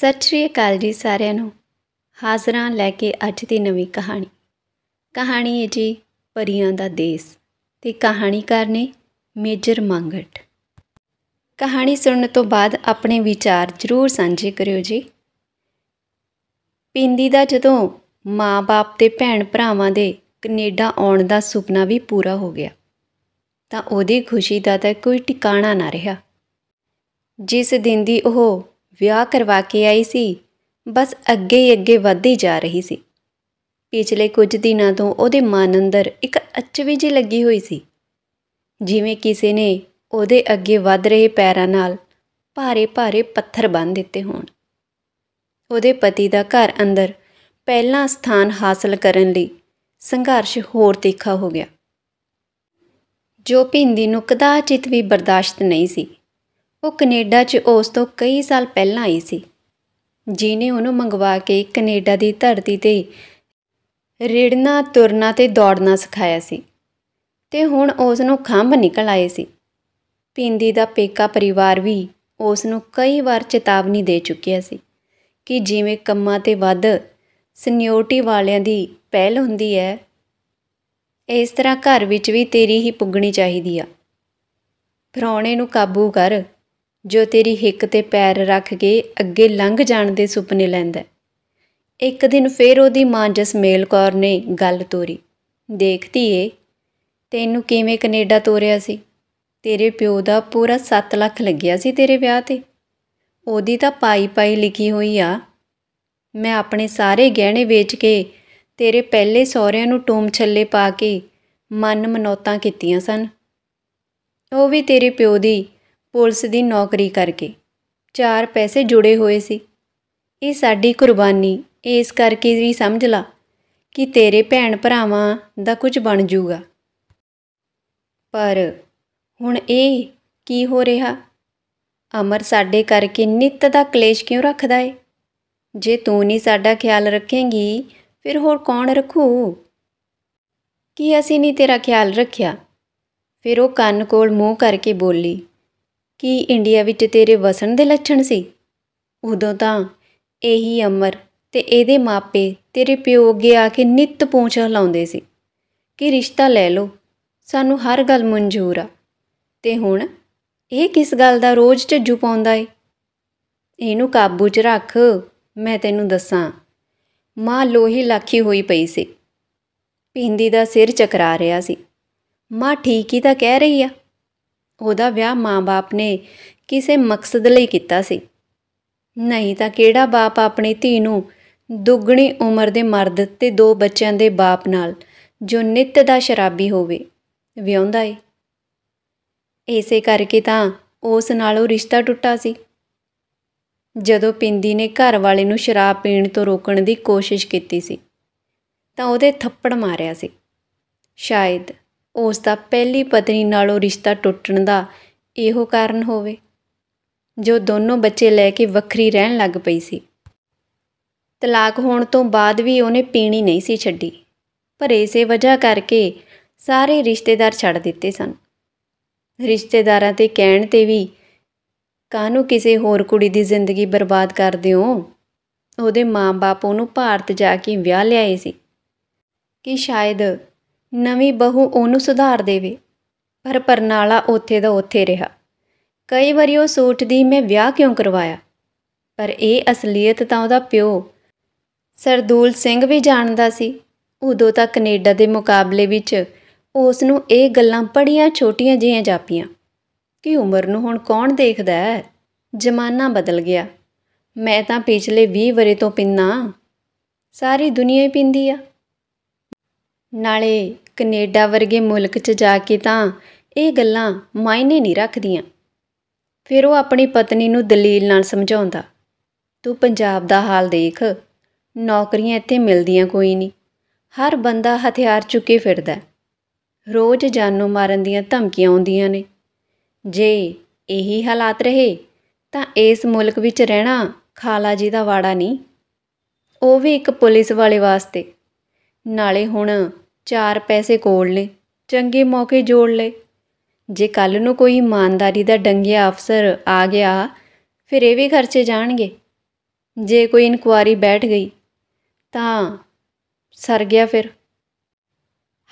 ਸਤਿ ਸ਼੍ਰੀ ਅਕਾਲ ਜੀ ਸਾਰਿਆਂ ਨੂੰ ਹਾਜ਼ਰਾਂ ਲੈ ਕੇ ਅੱਜ ਦੀ ਨਵੀਂ ਕਹਾਣੀ ਕਹਾਣੀ ਹੈ ਜੀ ਪਰੀਆਂ ਦਾ ਦੇਸ ਤੇ ਕਹਾਣੀਕਾਰ ਨੇ ਮੇਜਰ ਮੰਗਟ ਕਹਾਣੀ ਸੁਣਨ ਤੋਂ ਬਾਅਦ ਆਪਣੇ ਵਿਚਾਰ ਜ਼ਰੂਰ ਸਾਂਝੇ ਕਰਿਓ ਜੀ ਪਿੰਦੀ ਦਾ ਜਦੋਂ ਮਾਪੇ ਤੇ ਭੈਣ ਭਰਾਵਾਂ ਦੇ ਕੈਨੇਡਾ ਆਉਣ ਦਾ ਸੁਪਨਾ ਵੀ ਪੂਰਾ ਹੋ ਗਿਆ ਤਾਂ ਉਹਦੀ ਖੁਸ਼ੀ ਦਾ ਤਾਂ ਕੋਈ ਟਿਕਾਣਾ ਨਾ ਰਿਹਾ ਜਿਸ ਦਿਨ ਦੀ ਉਹ ਵਿਆਹ ਕਰਵਾ ਕੇ ਆਈ ਸੀ ਬਸ ਅੱਗੇ ਹੀ ਅੱਗੇ ਵੱਧਦੀ ਜਾ ਰਹੀ ਸੀ ਪਿਛਲੇ ਕੁਝ ਦਿਨਾਂ ਤੋਂ ਉਹਦੇ ਮਨ ਅੰਦਰ ਇੱਕ ਅਚਵੀ ਜੀ ਲੱਗੀ ਹੋਈ ਸੀ ਜਿਵੇਂ ਕਿਸੇ ਨੇ ਉਹਦੇ ਅੱਗੇ ਵੱਧ ਰਹੇ ਪੈਰਾਂ ਨਾਲ ਭਾਰੇ-ਭਾਰੇ ਪੱਥਰ ਬੰਨ ਦਿੱਤੇ ਹੋਣ ਉਹਦੇ ਪਤੀ ਦਾ ਘਰ ਅੰਦਰ ਪਹਿਲਾ ਸਥਾਨ ਹਾਸਲ ਕਰਨ ਲਈ ਸੰਘਰਸ਼ ਹੋਰ ਤਿੱਖਾ ਹੋ ਗਿਆ ਜੋ ਪਿੰਦੀ ਨੂੰ ਕਦਾਚਿਤ ਵੀ ਬਰਦਾਸ਼ਤ ਨਹੀਂ ਸੀ ਉਹ ਕੈਨੇਡਾ 'ਚ ਉਸ ਤੋਂ ਕਈ ਸਾਲ ਪਹਿਲਾਂ ਆਈ ਸੀ ਜਿਨੇ ਉਹਨੂੰ ਮੰਗਵਾ ਕੇ ਕੈਨੇਡਾ ਦੀ ਧਰਤੀ ਤੇ ਰੇੜਨਾ ਤੁਰਨਾ ਤੇ ਦੌੜਨਾ ਸਿਖਾਇਆ ਸੀ ਤੇ ਹੁਣ ਉਸ ਨੂੰ ਖੰਭ ਨਿਕਲ ਆਏ ਸੀ ਪਿੰਦੀ ਦਾ ਪੇਕਾ ਪਰਿਵਾਰ ਵੀ ਉਸ ਨੂੰ ਕਈ ਵਾਰ ਚੇਤਾਵਨੀ ਦੇ ਚੁੱਕਿਆ ਸੀ ਕਿ ਜਿਵੇਂ ਕੰਮਾਂ ਤੇ ਵੱਧ ਸੀਨੀਅਰਟੀ ਵਾਲਿਆਂ ਦੀ ਪਹਿਲ ਹੁੰਦੀ ਹੈ ਇਸ ਤਰ੍ਹਾਂ ਘਰ ਵਿੱਚ ਵੀ ਤੇਰੀ ਹੀ ਪੁੱਗਣੀ ਚਾਹੀਦੀ ਆ ਫਰਾਉਣੇ ਨੂੰ ਕਾਬੂ ਕਰ ਜੋ ਤੇਰੀ ਹਿੱਕ ਤੇ ਪੈਰ ਰੱਖ ਕੇ ਅੱਗੇ ਲੰਘ ਜਾਣ ਦੇ ਸੁਪਨੇ ਲੈਂਦਾ ਇੱਕ ਦਿਨ ਫੇਰ ਉਹਦੀ ਮਾਂ ਜਸਮੇਲ ਕੌਰ ਨੇ ਗੱਲ ਤੋਰੀ ਦੇਖਦੀ ਏ ਤੈਨੂੰ ਕਿਵੇਂ ਕੈਨੇਡਾ ਤੋਰਿਆ ਸੀ ਤੇਰੇ ਪਿਓ ਦਾ ਪੂਰਾ 7 ਲੱਖ ਲੱਗਿਆ ਸੀ ਤੇਰੇ ਵਿਆਹ ਤੇ ਉਹਦੀ ਤਾਂ ਪਾਈ ਪਾਈ ਲਿਖੀ ਹੋਈ ਆ ਮੈਂ ਆਪਣੇ ਸਾਰੇ ਗਹਿਣੇ ਵੇਚ ਕੇ ਤੇਰੇ ਪਹਿਲੇ ਸਹੁਰਿਆਂ ਨੂੰ ਟੋਮ ਛੱਲੇ ਪਾ ਕੇ ਮਨ ਮਨੋਤਾਂ ਕੀਤੀਆਂ ਸਨ ਉਹ ਵੀ ਤੇਰੇ ਪਿਓ ਦੀ ਪੁਲਿਸ ਦੀ ਨੌਕਰੀ ਕਰਕੇ ਚਾਰ ਪੈਸੇ ਜੁੜੇ ਹੋਏ ਸੀ ਇਹ ਸਾਡੀ ਕੁਰਬਾਨੀ ਇਸ ਕਰਕੇ ਵੀ ਸਮਝ ਲਾ ਕਿ ਤੇਰੇ ਭੈਣ ਭਰਾਵਾਂ ਦਾ ਕੁਝ ਬਣ ਜੂਗਾ ਪਰ ਹੁਣ ਇਹ ਕੀ ਹੋ ਰਿਹਾ ਅਮਰ ਸਾਡੇ ਕਰਕੇ ਨਿੱਤ ਦਾ ਕਲੇਸ਼ ਕਿਉਂ ਰੱਖਦਾ ਏ ਜੇ ਤੂੰ ਨਹੀਂ ਸਾਡਾ ਖਿਆਲ ਰੱਖੇਂਗੀ ਫਿਰ ਹੋਰ ਕੌਣ ਰੱਖੂ ਕੀ ਅਸੀਂ ਨਹੀਂ ਤੇਰਾ ਖਿਆਲ ਰੱਖਿਆ ਫਿਰ ਉਹ ਕੰਨ ਕੋਲ ਮੂੰਹ ਕਰਕੇ ਬੋਲੀ ਕੀ ਇੰਡੀਆ ਵਿੱਚ ਤੇਰੇ ਵਸਣ ਦੇ ਲੱਛਣ ਸੀ ਉਦੋਂ ਤਾਂ ਇਹੀ ਅਮਰ ਤੇ ਇਹਦੇ ਮਾਪੇ ਤੇਰੇ ਪਿਓ ਅੱਗੇ ਆ ਕੇ ਨਿੱਤ ਪੂੰਛ ਲਾਉਂਦੇ ਸੀ ਕਿ ਰਿਸ਼ਤਾ ਲੈ ਲਓ ਸਾਨੂੰ ਹਰ ਗੱਲ ਮਨਜ਼ੂਰ ਆ ਤੇ ਹੁਣ ਇਹ ਕਿਸ ਗੱਲ ਦਾ ਰੋਜ਼ ਝੱਜੂ ਪਾਉਂਦਾ ਏ ਇਹਨੂੰ ਕਾਬੂ 'ਚ ਰੱਖ ਮੈਂ ਤੈਨੂੰ ਦੱਸਾਂ ਮਾਂ ਲੋਹੀ ਲਾਖੀ ਹੋਈ ਪਈ ਸੀ ਪਿੰਦੀ ਦਾ ਸਿਰ ਚਕਰਾ ਰਿਹਾ ਸੀ ਮਾਂ ਠੀਕ ਹੀ ਤਾਂ ਕਹਿ ਰਹੀ ਆ ਉਹਦਾ ਵਿਆਹ ਮਾਂ-ਬਾਪ ਨੇ ਕਿਸੇ ਮਕਸਦ ਲਈ ਕੀਤਾ ਸੀ ਨਹੀਂ ਤਾਂ ਕਿਹੜਾ ਬਾਪ ਆਪਣੀ ਧੀ ਨੂੰ ਦੁੱਗਣੀ ਉਮਰ ਦੇ ਮਰਦ ਤੇ ਦੋ ਬੱਚਿਆਂ ਦੇ ਬਾਪ ਨਾਲ ਜੋ ਨਿੱਤ ਦਾ ਸ਼ਰਾਬੀ ਹੋਵੇ ਵਿਆਹੁੰਦਾ ਏ ਐਸੇ ਕਰਕੇ ਤਾਂ ਉਸ ਨਾਲ ਉਹ ਰਿਸ਼ਤਾ ਟੁੱਟਾ ਸੀ ਜਦੋਂ ਪਿੰਦੀ ਨੇ ਘਰ ਵਾਲੇ ਨੂੰ ਸ਼ਰਾਬ ਪੀਣ ਤੋਂ ਰੋਕਣ ਦੀ ਕੋਸ਼ਿਸ਼ ਕੀਤੀ ਸੀ ਤਾਂ ਉਹਦੇ ਥੱਪੜ ਮਾਰਿਆ ਸੀ ਸ਼ਾਇਦ ਉਸ ਦਾ ਪਹਿਲੀ ਪਤਨੀ ਨਾਲੋਂ ਰਿਸ਼ਤਾ ਟੁੱਟਣ ਦਾ ਇਹੋ ਕਾਰਨ ਹੋਵੇ ਜੋ ਦੋਨੋਂ ਬੱਚੇ ਲੈ ਕੇ ਵੱਖਰੀ ਰਹਿਣ ਲੱਗ ਪਈ ਸੀ ਤਲਾਕ ਹੋਣ ਤੋਂ ਬਾਅਦ ਵੀ ਉਹਨੇ ਪੀਣੀ ਨਹੀਂ ਸੀ ਛੱਡੀ ਪਰ ਇਸੇ ਵਜ੍ਹਾ ਕਰਕੇ ਸਾਰੇ ਰਿਸ਼ਤੇਦਾਰ ਛੱਡ ਦਿੱਤੇ ਸਨ ਰਿਸ਼ਤੇਦਾਰਾਂ ਤੇ ਕਹਿਣ ਤੇ ਵੀ ਕਾਹਨੂੰ ਕਿਸੇ ਹੋਰ ਕੁੜੀ ਦੀ ਜ਼ਿੰਦਗੀ ਬਰਬਾਦ ਕਰਦੇ ਹੋ ਉਹਦੇ ਮਾਂ-ਬਾਪ ਉਹਨੂੰ ਭਾਰਤ ਜਾ ਕੇ ਵਿਆਹ ਲਿਆਏ ਸੀ ਕਿ ਸ਼ਾਇਦ ਨਵੀਂ ਬਹੂ ਉਹਨੂੰ ਸੁਧਾਰ ਦੇਵੇ ਪਰ ਪਰਨਾਲਾ ਉੱਥੇ ਦਾ ਉੱਥੇ ਰਿਹਾ ਕਈ ਵਾਰੀ ਉਹ ਸੋਚਦੀ ਮੈਂ ਵਿਆਹ ਕਿਉਂ ਕਰਵਾਇਆ ਪਰ ਇਹ ਅਸਲੀਅਤ ਤਾਂ ਉਹਦਾ ਪਿਓ ਸਰਦੂਲ ਸਿੰਘ ਵੀ ਜਾਣਦਾ ਸੀ ਉਦੋਂ ਤਾਂ ਕੈਨੇਡਾ ਦੇ ਮੁਕਾਬਲੇ ਵਿੱਚ ਉਸ ਨੂੰ ਇਹ ਗੱਲਾਂ ਪੜੀਆਂ ਛੋਟੀਆਂ ਜਿਹੀਆਂ ਜਾਪੀਆਂ ਕਿ ਉਮਰ ਨੂੰ ਹੁਣ ਕੌਣ ਦੇਖਦਾ ਹੈ ਜ਼ਮਾਨਾ ਬਦਲ ਗਿਆ ਮੈਂ ਤਾਂ ਪਿਛਲੇ 20 ਵਰੇ ਤੋਂ ਪਿੰਨਾ ਸਾਰੀ ਦੁਨੀਆ ਹੀ ਪਿੰਦੀ ਆ ਨਾਲੇ ਕਨੇਡਾ ਵਰਗੇ ਮੁਲਕ 'ਚ ਜਾ ਕੇ ਤਾਂ ਇਹ ਗੱਲਾਂ ਮਾਇਨੇ ਨਹੀਂ ਰੱਖਦੀਆਂ ਫਿਰ ਉਹ ਆਪਣੀ ਪਤਨੀ ਨੂੰ ਦਲੀਲ ਨਾਲ ਸਮਝਾਉਂਦਾ ਤੂੰ ਪੰਜਾਬ ਦਾ ਹਾਲ ਦੇਖ ਨੌਕਰੀਆਂ ਇੱਥੇ ਮਿਲਦੀਆਂ ਕੋਈ ਨਹੀਂ ਹਰ ਬੰਦਾ ਹਥਿਆਰ ਚੁੱਕੇ ਫਿਰਦਾ ਰੋਜ਼ ਜਾਨੋਂ ਮਾਰਨ ਦੀਆਂ ਧਮਕੀਆਂ ਆਉਂਦੀਆਂ ਨੇ ਜੇ ਇਹੀ ਹਾਲਾਤ ਰਹੇ ਤਾਂ ਇਸ ਮੁਲਕ ਵਿੱਚ ਰਹਿਣਾ ਖਾਲਾ ਜੀ ਦਾ ਵਾੜਾ ਨਹੀਂ ਉਹ ਵੀ ਇੱਕ ਪੁਲਿਸ ਵਾਲੇ ਵਾਸਤੇ ਨਾਲੇ ਹੁਣ ਚਾਰ ਪੈਸੇ ਕੋਲ ਲੈ ਚੰਗੇ ਮੌਕੇ ਜੋੜ ਲੈ ਜੇ ਕੱਲ ਨੂੰ ਕੋਈ ਇਮਾਨਦਾਰੀ ਦਾ ਡੰਗਿਆ ਅਫਸਰ ਆ ਗਿਆ ਫਿਰ ਇਹ ਵੀ ਖਰਚੇ ਜਾਣਗੇ ਜੇ ਕੋਈ ਇਨਕੁਆਰੀ ਬੈਠ ਗਈ ਤਾਂ ਸਰ ਗਿਆ ਫਿਰ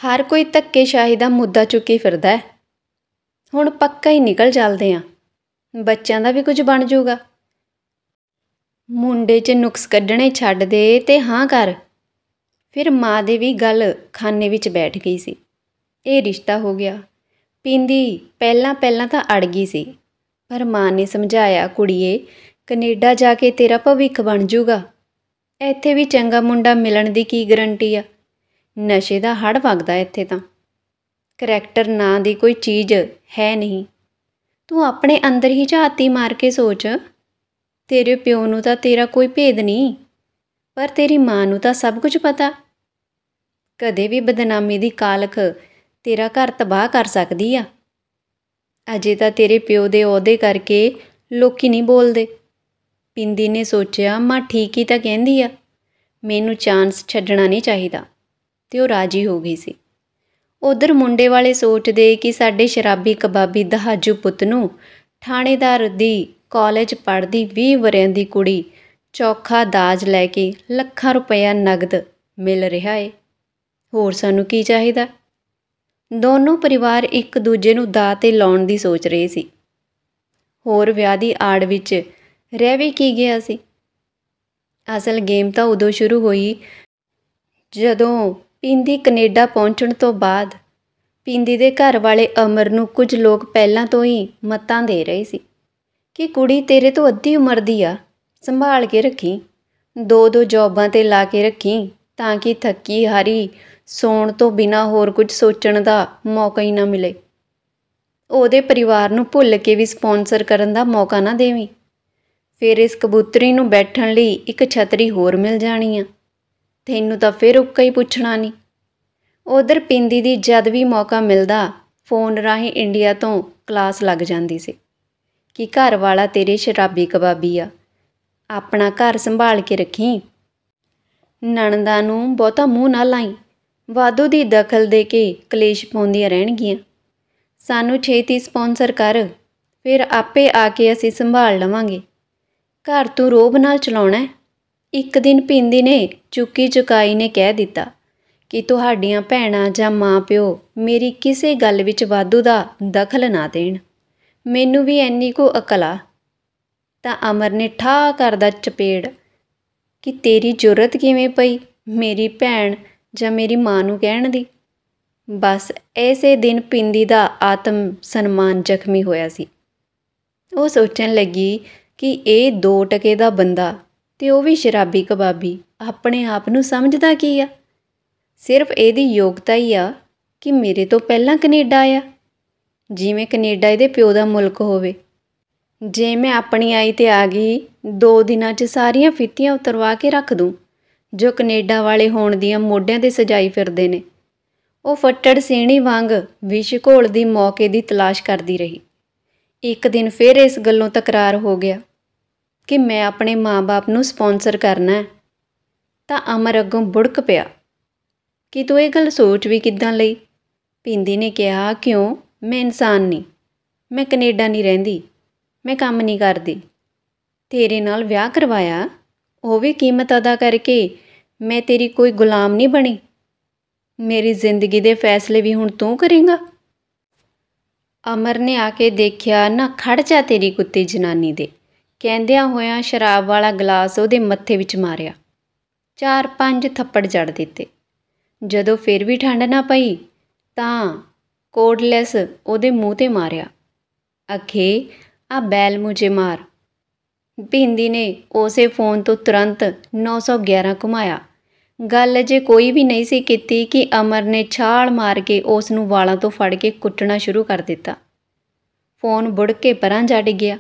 ਹਰ ਕੋਈ ਤੱਕੇ ਸ਼ਾਹੀ ਦਾ ਮੁੱਦਾ ਚੁੱਕੀ ਫਿਰਦਾ ਹੈ ਹੁਣ ਪੱਕਾ ਹੀ ਨਿਕਲ ਚੱਲਦੇ ਆ ਬੱਚਿਆਂ ਦਾ ਵੀ ਕੁਝ ਬਣ ਜਾਊਗਾ ਮੁੰਡੇ 'ਚ ਨੁਕਸ ਕੱਢਣੇ ਛੱਡ ਦੇ ਤੇ ਹਾਂ ਕਰ ਫਿਰ ਮਾਂ ਦੇ ਵੀ ਗੱਲ ਖਾਨੇ ਵਿੱਚ ਬੈਠ ਗਈ ਸੀ ਇਹ ਰਿਸ਼ਤਾ ਹੋ ਗਿਆ ਪਿੰਦੀ ਪਹਿਲਾਂ ਪਹਿਲਾਂ ਤਾਂ ਅੜ ਗਈ ਸੀ ਪਰ ਮਾਂ ਨੇ ਸਮਝਾਇਆ ਕੁੜੀਏ ਕੈਨੇਡਾ ਜਾ ਕੇ ਤੇਰਾ ਭਵਿੱਖ ਬਣ ਜਾਊਗਾ ਇੱਥੇ ਵੀ ਚੰਗਾ ਮੁੰਡਾ ਮਿਲਣ ਦੀ ਕੀ ਗਾਰੰਟੀ ਆ ਨਸ਼ੇ ਦਾ ਹੜ ਵਗਦਾ ਇੱਥੇ ਤਾਂ ਕਰੈਕਟਰ ਨਾਂ ਦੀ ਕੋਈ ਚੀਜ਼ ਹੈ ਨਹੀਂ ਤੂੰ ਆਪਣੇ ਅੰਦਰ ਹੀ ਝਾਤੀ ਮਾਰ ਕੇ ਸੋਚ ਤੇਰੇ ਪਿਓ ਨੂੰ ਤਾਂ ਤੇਰਾ ਕੋਈ ਭੇਦ ਨਹੀਂ ਪਰ ਤੇਰੀ ਮਾਂ ਨੂੰ ਤਾਂ ਸਭ ਕੁਝ ਪਤਾ ਕਦੇ ਵੀ ਬਦਨਾਮੀ ਦੀ ਕਾਲਖ ਤੇਰਾ ਘਰ ਤਬਾਹ ਕਰ ਸਕਦੀ ਆ ਅਜੇ ਤਾਂ ਤੇਰੇ ਪਿਓ ਦੇ ਅਹੁਦੇ ਕਰਕੇ ਲੋਕੀ ਨਹੀਂ ਬੋਲਦੇ ਪਿੰਦੀ ਨੇ ਸੋਚਿਆ ਮਾਂ ਠੀਕ ਹੀ ਤਾਂ ਕਹਿੰਦੀ ਆ ਮੈਨੂੰ ਚਾਂਸ ਛੱਡਣਾ ਨਹੀਂ ਚਾਹੀਦਾ ਤੇ ਉਹ ਰਾਜੀ ਹੋ ਗਈ ਸੀ ਉਧਰ ਮੁੰਡੇ ਵਾਲੇ ਸੋਚਦੇ ਕਿ ਸਾਡੇ ਸ਼ਰਾਬੀ ਕਬਾਬੀ ਦਹਾਜੂ ਪੁੱਤ ਨੂੰ ਥਾਣੇਦਾਰ ਦੀ ਕਾਲਜ ਪੜ੍ਹਦੀ 20 ਵਰਿਆਂ ਦੀ ਕੁੜੀ ਚੌਖਾ ਦਾਜ ਲੈ ਕੇ ਲੱਖਾਂ ਰੁਪਇਆ ਨਗਦ ਮਿਲ ਰਿਹਾ ਏ ਹੋਰ ਸਾਨੂੰ ਕੀ ਚਾਹੀਦਾ ਦੋਨੋਂ ਪਰਿਵਾਰ ਇੱਕ ਦੂਜੇ ਨੂੰ ਦਾਅ ਤੇ ਲਾਉਣ ਦੀ ਸੋਚ ਰਹੇ ਸੀ ਹੋਰ ਵਿਆਹ ਦੀ ਆੜ ਵਿੱਚ ਰਹਿ ਵੀ ਕੀ ਗਿਆ ਸੀ ਅਸਲ ਗੇਮ ਤਾਂ ਉਦੋਂ ਸ਼ੁਰੂ ਹੋਈ ਜਦੋਂ ਪਿੰਦੀ ਕੈਨੇਡਾ ਪਹੁੰਚਣ ਤੋਂ ਬਾਅਦ ਪਿੰਦੀ ਦੇ ਘਰ ਵਾਲੇ ਅਮਰ ਨੂੰ ਕੁਝ ਲੋਕ ਪਹਿਲਾਂ ਤੋਂ ਹੀ ਮਤਾਂ ਦੇ ਰਹੇ ਸੀ ਕਿ ਕੁੜੀ ਤੇਰੇ ਤੋਂ ਅੱਧੀ ਉਮਰ ਦੀ ਆ ਸੰਭਾਲ ਕੇ ਰੱਖੀ ਦੋ ਦੋ ਜੌਬਾਂ ਤੇ ਲਾ ਕੇ ਰੱਖੀ ਤਾਂ ਕਿ ਥੱਕੀ ਹਾਰੀ ਸੌਣ ਤੋਂ ਬਿਨਾਂ ਹੋਰ ਕੁਝ ਸੋਚਣ ਦਾ ਮੌਕਾ ਹੀ ਨਾ ਮਿਲੇ ਉਹਦੇ ਪਰਿਵਾਰ ਨੂੰ ਭੁੱਲ ਕੇ ਵੀ ਸਪਾਂਸਰ ਕਰਨ ਦਾ ਮੌਕਾ ਨਾ ਦੇਵੀਂ ਫਿਰ ਇਸ ਕਬੂਤਰੀ ਨੂੰ ਬੈਠਣ ਲਈ ਇੱਕ ਛਤਰੀ ਹੋਰ ਮਿਲ ਜਾਣੀ ਆ ਤੈਨੂੰ ਤਾਂ ਫਿਰ ਉੱਕਾ ਹੀ ਪੁੱਛਣਾ ਨਹੀਂ ਉਧਰ ਪਿੰਦੀ ਦੀ ਜਦ ਵੀ ਮੌਕਾ ਮਿਲਦਾ ਫੋਨ ਰਾਹੀਂ ਇੰਡੀਆ ਤੋਂ ਕਲਾਸ ਲੱਗ ਜਾਂਦੀ ਸੀ ਕਿ ਘਰ ਵਾਲਾ ਤੇਰੇ ਸ਼ਰਾਬੀ ਕਬਾਬੀ ਆ ਆਪਣਾ ਘਰ ਸੰਭਾਲ ਕੇ ਰੱਖੀ ਨਣਦਾ ਨੂੰ ਬਹੁਤਾ ਮੂੰਹ ਨਾ ਲਾਈ ਵਾਧੂ ਦੀ ਦਖਲ ਦੇ ਕੇ ਕਲੇਸ਼ ਪਾਉਂਦੀਆਂ ਰਹਿਣਗੀਆਂ ਸਾਨੂੰ ਛੇਤੀ ਸਪਾਂਸਰ ਕਰ ਫਿਰ ਆਪੇ ਆ ਕੇ ਅਸੀਂ ਸੰਭਾਲ ਲਵਾਂਗੇ ਘਰ ਤੋਂ ਰੋਬ ਨਾਲ ਚਲਾਉਣਾ ਇੱਕ ਦਿਨ ਪਿੰਦੀ ਨੇ ਚੁੱਕੀ ਚੁਕਾਈ ਨੇ ਕਹਿ ਦਿੱਤਾ ਕਿ ਤੁਹਾਡੀਆਂ ਭੈਣਾਂ ਜਾਂ ਮਾਪਿਓ ਮੇਰੀ ਕਿਸੇ ਗੱਲ ਵਿੱਚ ਵਾਧੂ ਦਾ ਦਖਲ ਨਾ ਦੇਣ ਮੈਨੂੰ ਵੀ ਐਨੀ ਕੋ ਅਕਲ ਆ ਤਾਂ ਅਮਰ ਨੇ ਠਾ ਕਰਦਾ ਚਪੇੜ ਕਿ ਤੇਰੀ ਜੁਰਤ ਕਿਵੇਂ ਪਈ ਮੇਰੀ ਭੈਣ ਜਾਂ ਮੇਰੀ ਮਾਂ ਨੂੰ ਕਹਿਣ ਦੀ ਬਸ ਐਸੇ ਦਿਨ ਪਿੰਦੀ ਦਾ ਆਤਮ ਸਨਮਾਨ ਜ਼ਖਮੀ ਹੋਇਆ ਸੀ ਉਹ ਸੋਚਣ ਲੱਗੀ ਕਿ ਇਹ 2 ਟਕੇ ਦਾ ਬੰਦਾ ਤੇ ਉਹ ਵੀ ਸ਼ਰਾਬੀ ਕਬਾਬੀ ਆਪਣੇ ਆਪ ਨੂੰ ਸਮਝਦਾ ਕੀ ਆ ਸਿਰਫ ਇਹਦੀ ਯੋਗਤਾ ਹੀ ਆ ਕਿ ਮੇਰੇ ਤੋਂ ਪਹਿਲਾਂ ਕੈਨੇਡਾ ਆਇਆ ਜਿਵੇਂ ਕੈਨੇਡਾ ਇਹਦੇ ਪਿਓ ਦਾ ਮੁਲਕ ਹੋਵੇ ਜੇ ਮੈਂ ਆਪਣੀ ਆਈ ਤੇ ਆ ਗਈ 2 ਦਿਨਾਂ 'ਚ ਸਾਰੀਆਂ ਫਿੱਤੀਆਂ ਉਤਰਵਾ ਕੇ ਰੱਖ ਦੂੰ ਜੋ ਕੈਨੇਡਾ ਵਾਲੇ ਹੋਣ ਦੀਆਂ ਮੋਢਿਆਂ ਤੇ ਸਜਾਈ ਫਿਰਦੇ ਨੇ ਉਹ ਫੱਟੜ ਸੇਣੀ ਵਾਂਗ ਵਿਸ਼ ਘੋਲ ਦੀ ਮੌਕੇ ਦੀ ਤਲਾਸ਼ ਕਰਦੀ ਰਹੀ ਇੱਕ ਦਿਨ ਫਿਰ ਇਸ ਗੱਲੋਂ ਤਕਰਾਰ ਹੋ ਗਿਆ ਕਿ ਮੈਂ ਆਪਣੇ ਮਾਪੇ ਨੂੰ ਸਪான்ਸਰ ਕਰਨਾ ਹੈ ਤਾਂ ਅਮਰ ਅੱਗੋਂ ਬੁੜਕ ਪਿਆ ਕਿ ਤੂੰ ਇਹ ਗੱਲ ਸੋਚ ਵੀ ਕਿਦਾਂ ਲਈ ਪਿੰਦੀ ਨੇ ਕਿਹਾ ਕਿਉਂ ਮੈਂ ਇਨਸਾਨ ਨਹੀਂ ਮੈਂ ਕੈਨੇਡਾ ਨਹੀਂ ਰਹਿੰਦੀ ਮੈਂ ਕੰਮ ਨਹੀਂ ਕਰਦੀ ਤੇਰੇ ਨਾਲ ਵਿਆਹ ਕਰਵਾਇਆ ਉਹ ਵੀ ਕੀਮਤ ਅਦਾ ਕਰਕੇ ਮੈਂ ਤੇਰੀ ਕੋਈ ਗੁਲਾਮ ਨਹੀਂ ਬਣੀ ਮੇਰੀ ਜ਼ਿੰਦਗੀ ਦੇ ਫੈਸਲੇ ਵੀ ਹੁਣ ਤੂੰ ਕਰੇਂਗਾ ਅਮਰ ਨੇ ਆ ਕੇ ਦੇਖਿਆ ਨਾ ਖੜ ਜਾ ਤੇਰੀ ਕੁੱਤੀ ਜਨਾਨੀ ਦੇ ਕਹਿੰਦਿਆਂ ਹੋਇਆਂ ਸ਼ਰਾਬ ਵਾਲਾ ਗਲਾਸ ਉਹਦੇ ਮੱਥੇ ਵਿੱਚ ਮਾਰਿਆ ਚਾਰ ਪੰਜ ਥੱਪੜ ਜੜ ਦਿੱਤੇ ਜਦੋਂ ਫੇਰ ਵੀ ਠੰਡ ਨਾ ਪਈ ਤਾਂ ਕੋਡਲੈਸ ਉਹਦੇ ਮੂੰਹ ਤੇ ਮਾਰਿਆ ਅਖੇ ਆ ਬੈਲ ਮੁਝੇ ਮਾਰ ਬਿੰਦੀ ਨੇ ਉਸੇ ਫੋਨ ਤੋਂ ਤੁਰੰਤ 911 ਘੁਮਾਇਆ ਗੱਲ ਜੇ ਕੋਈ ਵੀ ਨਹੀਂ ਸੀ ਕੀਤੀ ਕਿ ਅਮਰ ਨੇ ਛਾਲ ਮਾਰ ਕੇ ਉਸ ਨੂੰ ਵਾਲਾਂ ਤੋਂ ਫੜ ਕੇ ਕੁੱਟਣਾ ਸ਼ੁਰੂ ਕਰ ਦਿੱਤਾ ਫੋਨ ਬੁੜ ਕੇ ਪਰਾਂ ਜਾ ਡਿੱਗਿਆ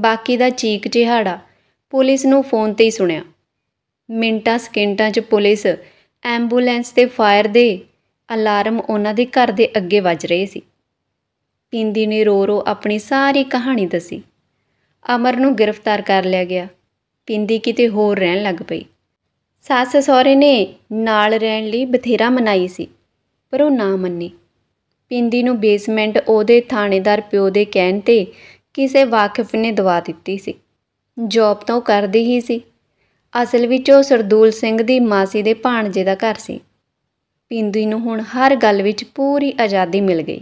ਬਾਕੀ ਦਾ ਚੀਕ ਜਿਹੜਾ ਪੁਲਿਸ ਨੂੰ ਫੋਨ ਤੇ ਹੀ ਸੁਣਿਆ ਮਿੰਟਾਂ ਸਕਿੰਟਾਂ 'ਚ ਪੁਲਿਸ ਐਂਬੂਲੈਂਸ ਤੇ ਫਾਇਰ ਦੇ ਅਲਾਰਮ ਉਹਨਾਂ ਦੇ ਘਰ ਦੇ ਅੱਗੇ ਵੱਜ ਰਹੇ ਸੀ ਪਿੰਦੀ ਨੇ ਰੋ ਰੋ ਆਪਣੀ ਸਾਰੀ ਕਹਾਣੀ ਦੱਸੀ ਅਮਰ ਨੂੰ ਗ੍ਰਿਫਤਾਰ ਕਰ ਲਿਆ ਗਿਆ ਪਿੰਦੀ ਕਿਤੇ ਹੋਰ ਰਹਿਣ ਲੱਗ ਪਈ ਸੱਸ ਸਹੁਰੇ ਨੇ ਨਾਲ ਰਹਿਣ ਲਈ ਬਥੇਰਾ ਮਨਾਈ ਸੀ ਪਰ ਉਹ ਨਾ ਮੰਨੀ ਪਿੰਦੀ ਨੂੰ ਬੇਸਮੈਂਟ ਉਹਦੇ ਥਾਣੇਦਾਰ ਪਿਓ ਦੇ ਕਹਿਣ ਤੇ ਕਿਸੇ ਵਾਕਿਫ ਨੇ ਦਵਾ ਦਿੱਤੀ ਸੀ ਜੌਬ ਤਾਂ ਉਹ ਕਰਦੀ ਹੀ ਸੀ ਅਸਲ ਵਿੱਚ ਉਹ ਸਰਦੂਲ ਸਿੰਘ ਦੀ ਮਾਸੀ ਦੇ ਭਾਣਜੇ ਦਾ ਘਰ ਸੀ ਪਿੰਦੀ ਨੂੰ ਹੁਣ ਹਰ ਗੱਲ ਵਿੱਚ ਪੂਰੀ ਆਜ਼ਾਦੀ ਮਿਲ ਗਈ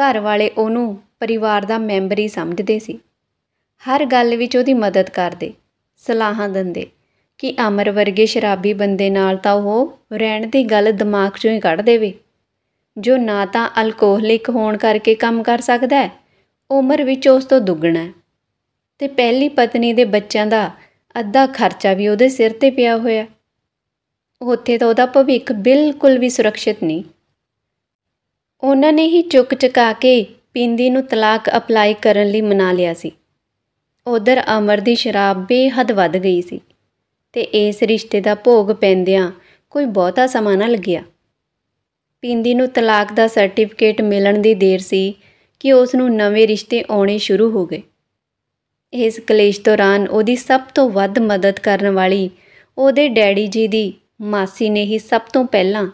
ਘਰ ਵਾਲੇ ਉਹਨੂੰ ਪਰਿਵਾਰ ਦਾ ਮੈਂਬਰ ਹੀ ਸਮਝਦੇ ਸੀ ਹਰ ਗੱਲ ਵਿੱਚ ਉਹਦੀ ਮਦਦ ਕਰਦੇ ਸਲਾਹਾਂ ਦਿੰਦੇ ਕਿ ਅਮਰ ਵਰਗੇ ਸ਼ਰਾਬੀ ਬੰਦੇ ਨਾਲ ਤਾਂ ਉਹ ਰਹਿਣ ਦੀ ਗੱਲ ਦਿਮਾਗ 'ਚੋਂ ਹੀ ਕੱਢ ਦੇਵੇ ਜੋ ਨਾ ਤਾਂ ਅਲਕੋਹਲਿਕ ਹੋਣ ਕਰਕੇ ਕੰਮ ਕਰ ਸਕਦਾ ਹੈ ਉਮਰ ਵਿੱਚ ਉਸ ਤੋਂ ਦੁੱਗਣਾ ਤੇ ਪਹਿਲੀ ਪਤਨੀ ਦੇ ਬੱਚਿਆਂ ਦਾ ਅੱਧਾ ਖਰਚਾ ਵੀ ਉਹਦੇ ਸਿਰ ਤੇ ਪਿਆ ਹੋਇਆ ਉੱਥੇ ਤਾਂ ਉਹਦਾ ਭਵਿੱਖ ਬਿਲਕੁਲ ਵੀ ਸੁਰੱਖਿਅਤ ਨਹੀਂ ਉਹਨਾਂ ਨੇ ਹੀ ਚੁੱਕ ਚਕਾ ਕੇ ਪਿੰਦੀ ਨੂੰ ਤਲਾਕ ਅਪਲਾਈ ਕਰਨ ਲਈ ਮਨਾ ਲਿਆ ਸੀ ਉਧਰ ਅਮਰ ਦੀ ਸ਼ਰਾਬ ਬੇਹੱਦ ਵੱਧ ਗਈ ਸੀ ਤੇ ਇਸ ਰਿਸ਼ਤੇ ਦਾ ਭੋਗ ਪੈਂਦਿਆਂ ਕੋਈ ਬਹੁਤਾ ਸਮਾਂ ਨਾ ਲੱਗਿਆ ਪਿੰਦੀ ਨੂੰ ਤਲਾਕ ਦਾ ਸਰਟੀਫਿਕੇਟ ਮਿਲਣ ਦੀ ਦੇਰ ਸੀ ਕਿ ਉਸ ਨੂੰ ਨਵੇਂ ਰਿਸ਼ਤੇ ਆਉਣੇ ਸ਼ੁਰੂ ਹੋ ਗਏ ਇਸ ਕਲੇਸ਼ ਦੌਰਾਨ ਉਹਦੀ ਸਭ ਤੋਂ ਵੱਧ ਮਦਦ ਕਰਨ ਵਾਲੀ ਉਹਦੇ ਡੈਡੀ ਜੀ ਦੀ ਮਾਸੀ ਨੇ ਹੀ ਸਭ ਤੋਂ ਪਹਿਲਾਂ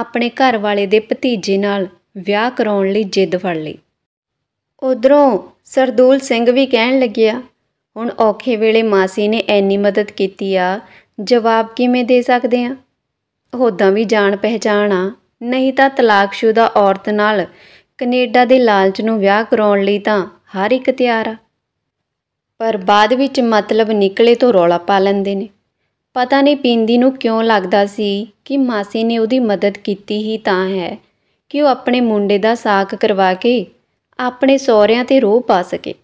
ਆਪਣੇ ਘਰ ਵਾਲੇ ਦੇ ਭਤੀਜੇ ਨਾਲ ਵਿਆਹ ਕਰਾਉਣ ਲਈ ਜਿੱਦ ਫੜ ਲਈ ਉਧਰੋਂ ਸਰਦੂਲ ਸਿੰਘ ਵੀ ਕਹਿਣ ਲੱਗਿਆ ਹੁਣ ਔਖੇ ਵੇਲੇ ਮਾਸੀ ਨੇ ਐਨੀ ਮਦਦ ਕੀਤੀ ਆ ਜਵਾਬ ਕਿਵੇਂ ਦੇ ਸਕਦੇ ਆ ਉਹਦਾ ਵੀ ਜਾਣ ਪਹਿਚਾਨ ਆ ਨਹੀਂ ਤਾਂ ਤਲਾਕਸ਼ੁਦਾ ਔਰਤ ਨਾਲ ਕੈਨੇਡਾ ਦੇ ਲਾਲਚ ਨੂੰ ਵਿਆਹ ਕਰਾਉਣ ਲਈ ਤਾਂ ਹਰ ਇੱਕ ਤਿਆਰ ਆ ਪਰ ਬਾਅਦ ਵਿੱਚ ਮਤਲਬ ਨਿਕਲੇ ਤੋਂ ਰੌਲਾ ਪਾ ਲੈਂਦੇ ਨੇ ਪਤਾ ਨਹੀਂ ਪਿੰਦੀ ਨੂੰ ਕਿਉਂ ਲੱਗਦਾ ਸੀ ਕਿ ਮਾਸੀ ਨੇ ਉਹਦੀ ਮਦਦ ਕੀਤੀ ਹੀ ਤਾਂ ਹੈ ਕਿ ਉਹ ਆਪਣੇ ਮੁੰਡੇ ਦਾ ਸਾਕ ਕਰਵਾ ਕੇ ਆਪਣੇ ਸਹੁਰਿਆਂ ਤੇ ਰੋਹ ਪਾ ਸਕੇ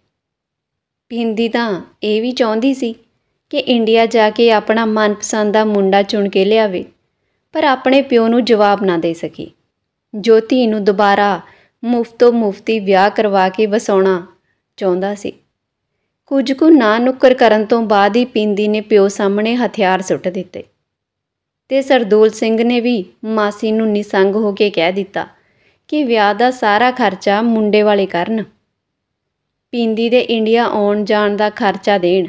ਭਿੰਦੀ ਤਾਂ ਇਹ ਵੀ ਚਾਹੁੰਦੀ ਸੀ ਕਿ ਇੰਡੀਆ ਜਾ ਕੇ ਆਪਣਾ ਮਨਪਸੰਦ ਦਾ ਮੁੰਡਾ ਚੁਣ ਕੇ ਲਿਆਵੇ ਪਰ ਆਪਣੇ ਪਿਓ ਨੂੰ ਜਵਾਬ ਨਾ ਦੇ ਸਕੀ ਜੋਤੀ ਨੂੰ ਦੁਬਾਰਾ ਮੁਫਤੋ ਮੁਫਤੀ ਵਿਆਹ ਕਰਵਾ ਕੇ ਵਸਾਉਣਾ ਚਾਹੁੰਦਾ ਸੀ ਕੁਝ ਕੁ ਨਾ ਨੁੱਕਰ ਕਰਨ ਤੋਂ ਬਾਅਦ ਹੀ ਪਿੰਦੀ ਨੇ ਪਿਓ ਸਾਹਮਣੇ ਹਥਿਆਰ ਸੁੱਟ ਦਿੱਤੇ ਤੇ ਸਰਦੂਲ ਸਿੰਘ ਨੇ ਵੀ ਮਾਸੀ ਨੂੰ ਨਿਸੰਗ ਹੋ ਕੇ ਕਹਿ ਦਿੱਤਾ ਕਿ ਵਿਆਹ ਦਾ ਸਾਰਾ ਖਰਚਾ ਮੁੰਡੇ ਵਾਲੇ ਕਰਨ ਪਿੰਦੀ ਦੇ ਇੰਡੀਆ ਆਉਣ ਜਾਣ ਦਾ ਖਰਚਾ ਦੇਣ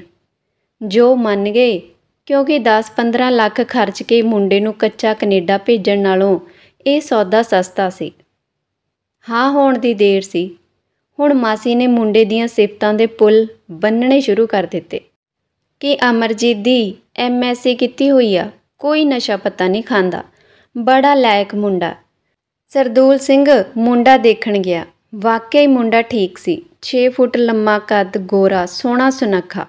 ਜੋ ਮੰਨ ਗਏ ਕਿਉਂਕਿ 10-15 ਲੱਖ ਖਰਚ ਕੇ ਮੁੰਡੇ ਨੂੰ ਕੱਚਾ ਕੈਨੇਡਾ ਭੇਜਣ ਨਾਲੋਂ ਇਹ ਸੌਦਾ ਸਸਤਾ ਸੀ ਹਾਂ ਹੋਣ ਦੀ ਦੇਰ ਸੀ ਹੁਣ ਮਾਸੀ ਨੇ ਮੁੰਡੇ ਦੀਆਂ ਸਿਫਤਾਂ ਦੇ ਪੁੱਲ ਬੰਨਣੇ ਸ਼ੁਰੂ ਕਰ ਦਿੱਤੇ ਕਿ ਅਮਰਜੀਤ ਦੀ ਐਮਐਸਸੀ ਕੀਤੀ ਹੋਈ ਆ ਕੋਈ ਨਸ਼ਾ ਪਤਾ ਨਹੀਂ ਖਾਂਦਾ ਬੜਾ ਲਾਇਕ ਮੁੰਡਾ ਸਰਦੂਲ ਸਿੰਘ ਮੁੰਡਾ ਦੇਖਣ ਗਿਆ ਵਾਕਿਆ ਹੀ ਮੁੰਡਾ ਠੀਕ ਸੀ 6 ਫੁੱਟ ਲੰਮਾ ਕੱਦ ਗੋਰਾ ਸੋਹਣਾ ਸੁਨੱਖਾ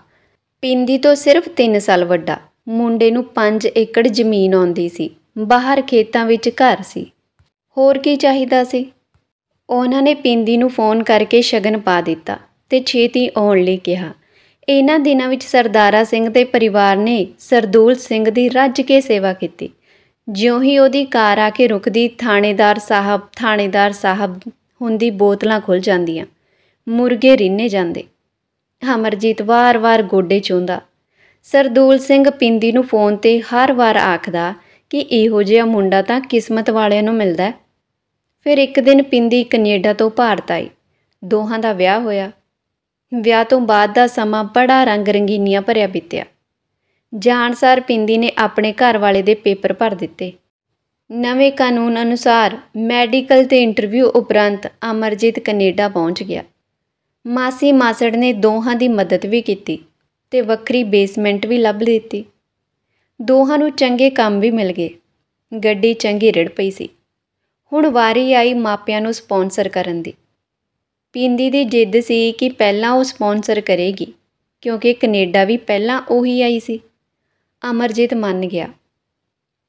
ਪਿੰਦੀ ਤੋਂ ਸਿਰਫ 3 ਸਾਲ ਵੱਡਾ ਮੁੰਡੇ ਨੂੰ 5 ਏਕੜ ਜ਼ਮੀਨ ਆਉਂਦੀ ਸੀ ਬਾਹਰ ਖੇਤਾਂ ਵਿੱਚ ਘਰ ਸੀ ਹੋਰ ਕੀ ਚਾਹੀਦਾ ਸੀ ਉਹਨਾਂ ਨੇ ਪਿੰਦੀ ਨੂੰ ਫੋਨ ਕਰਕੇ ਸ਼ਗਨ ਪਾ ਦਿੱਤਾ ਤੇ ਛੇਤੀ ਆਉਣ ਲਈ ਕਿਹਾ ਇਹਨਾਂ ਦਿਨਾਂ ਵਿੱਚ ਸਰਦਾਰਾ ਸਿੰਘ ਦੇ ਪਰਿਵਾਰ ਨੇ ਸਰਦੂਲ ਸਿੰਘ ਦੀ ਰੱਜ ਕੇ ਸੇਵਾ ਕੀਤੀ ਜਿਉਂ ਹੀ ਉਹਦੀ ਕਾਰ ਆ ਕੇ ਰੁਕਦੀ ਥਾਣੇਦਾਰ ਸਾਹਿਬ ਥਾਣੇਦਾਰ ਸਾਹਿਬ ਹੁੰਦੀ ਬੋਤਲਾਂ ਖੁੱਲ ਜਾਂਦੀਆਂ ਮੁਰਗੇ ਰਿੰਨੇ ਜਾਂਦੇ ਹਮਰਜੀਤ ਵਾਰ-ਵਾਰ ਗੋਡੇ ਚੁੰਦਾ ਸਰਦੂਲ ਸਿੰਘ ਪਿੰਦੀ ਨੂੰ ਫੋਨ ਤੇ ਹਰ ਵਾਰ ਆਖਦਾ ਕਿ ਇਹੋ ਜਿਹਾ ਮੁੰਡਾ ਤਾਂ ਕਿਸਮਤ ਵਾਲਿਆਂ ਨੂੰ ਮਿਲਦਾ ਫਿਰ ਇੱਕ ਦਿਨ ਪਿੰਦੀ ਕੈਨੇਡਾ ਤੋਂ ਭਾਰਤ ਆਈ ਦੋਹਾਂ ਦਾ ਵਿਆਹ ਹੋਇਆ ਵਿਆਹ ਤੋਂ ਬਾਅਦ ਦਾ ਸਮਾਂ ਬੜਾ ਰੰਗ ਰੰਗੀਨੀਆਂ ਭਰਿਆ ਬੀਤਿਆ ਜਾਣਸਾਰ ਪਿੰਦੀ ਨੇ ਆਪਣੇ ਘਰ ਵਾਲੇ ਦੇ ਪੇਪਰ ਭਰ ਦਿੱਤੇ ਨਵੇਂ ਕਾਨੂੰਨ ਅਨੁਸਾਰ ਮੈਡੀਕਲ ਤੇ ਇੰਟਰਵਿਊ ਉਪਰੰਤ ਅਮਰਜੀਤ ਕੈਨੇਡਾ ਪਹੁੰਚ ਗਿਆ ਮਾਸੀ ਮਾਸੜ ਨੇ ਦੋਹਾਂ ਦੀ ਮਦਦ ਵੀ ਕੀਤੀ ਤੇ ਵੱਖਰੀ ਬੇਸਮੈਂਟ ਵੀ ਲੱਭ ਦਿੱਤੀ ਦੋਹਾਂ ਨੂੰ ਚੰਗੇ ਕੰਮ ਵੀ ਮਿਲ ਗਏ ਗੱਡੀ ਚੰਗੀ ਰੜ ਪਈ ਸੀ ਹੁਣ ਵਾਰੀ ਆਈ ਮਾਪਿਆਂ ਨੂੰ ਸਪான்ਸਰ ਕਰਨ ਦੀ ਪਿੰਦੀ ਦੀ ਜਿੱਦ ਸੀ ਕਿ ਪਹਿਲਾਂ ਉਹ ਸਪான்ਸਰ ਕਰੇਗੀ ਕਿਉਂਕਿ ਕੈਨੇਡਾ ਵੀ ਪਹਿਲਾਂ ਉਹੀ ਆਈ ਸੀ ਅਮਰਜੀਤ ਮੰਨ ਗਿਆ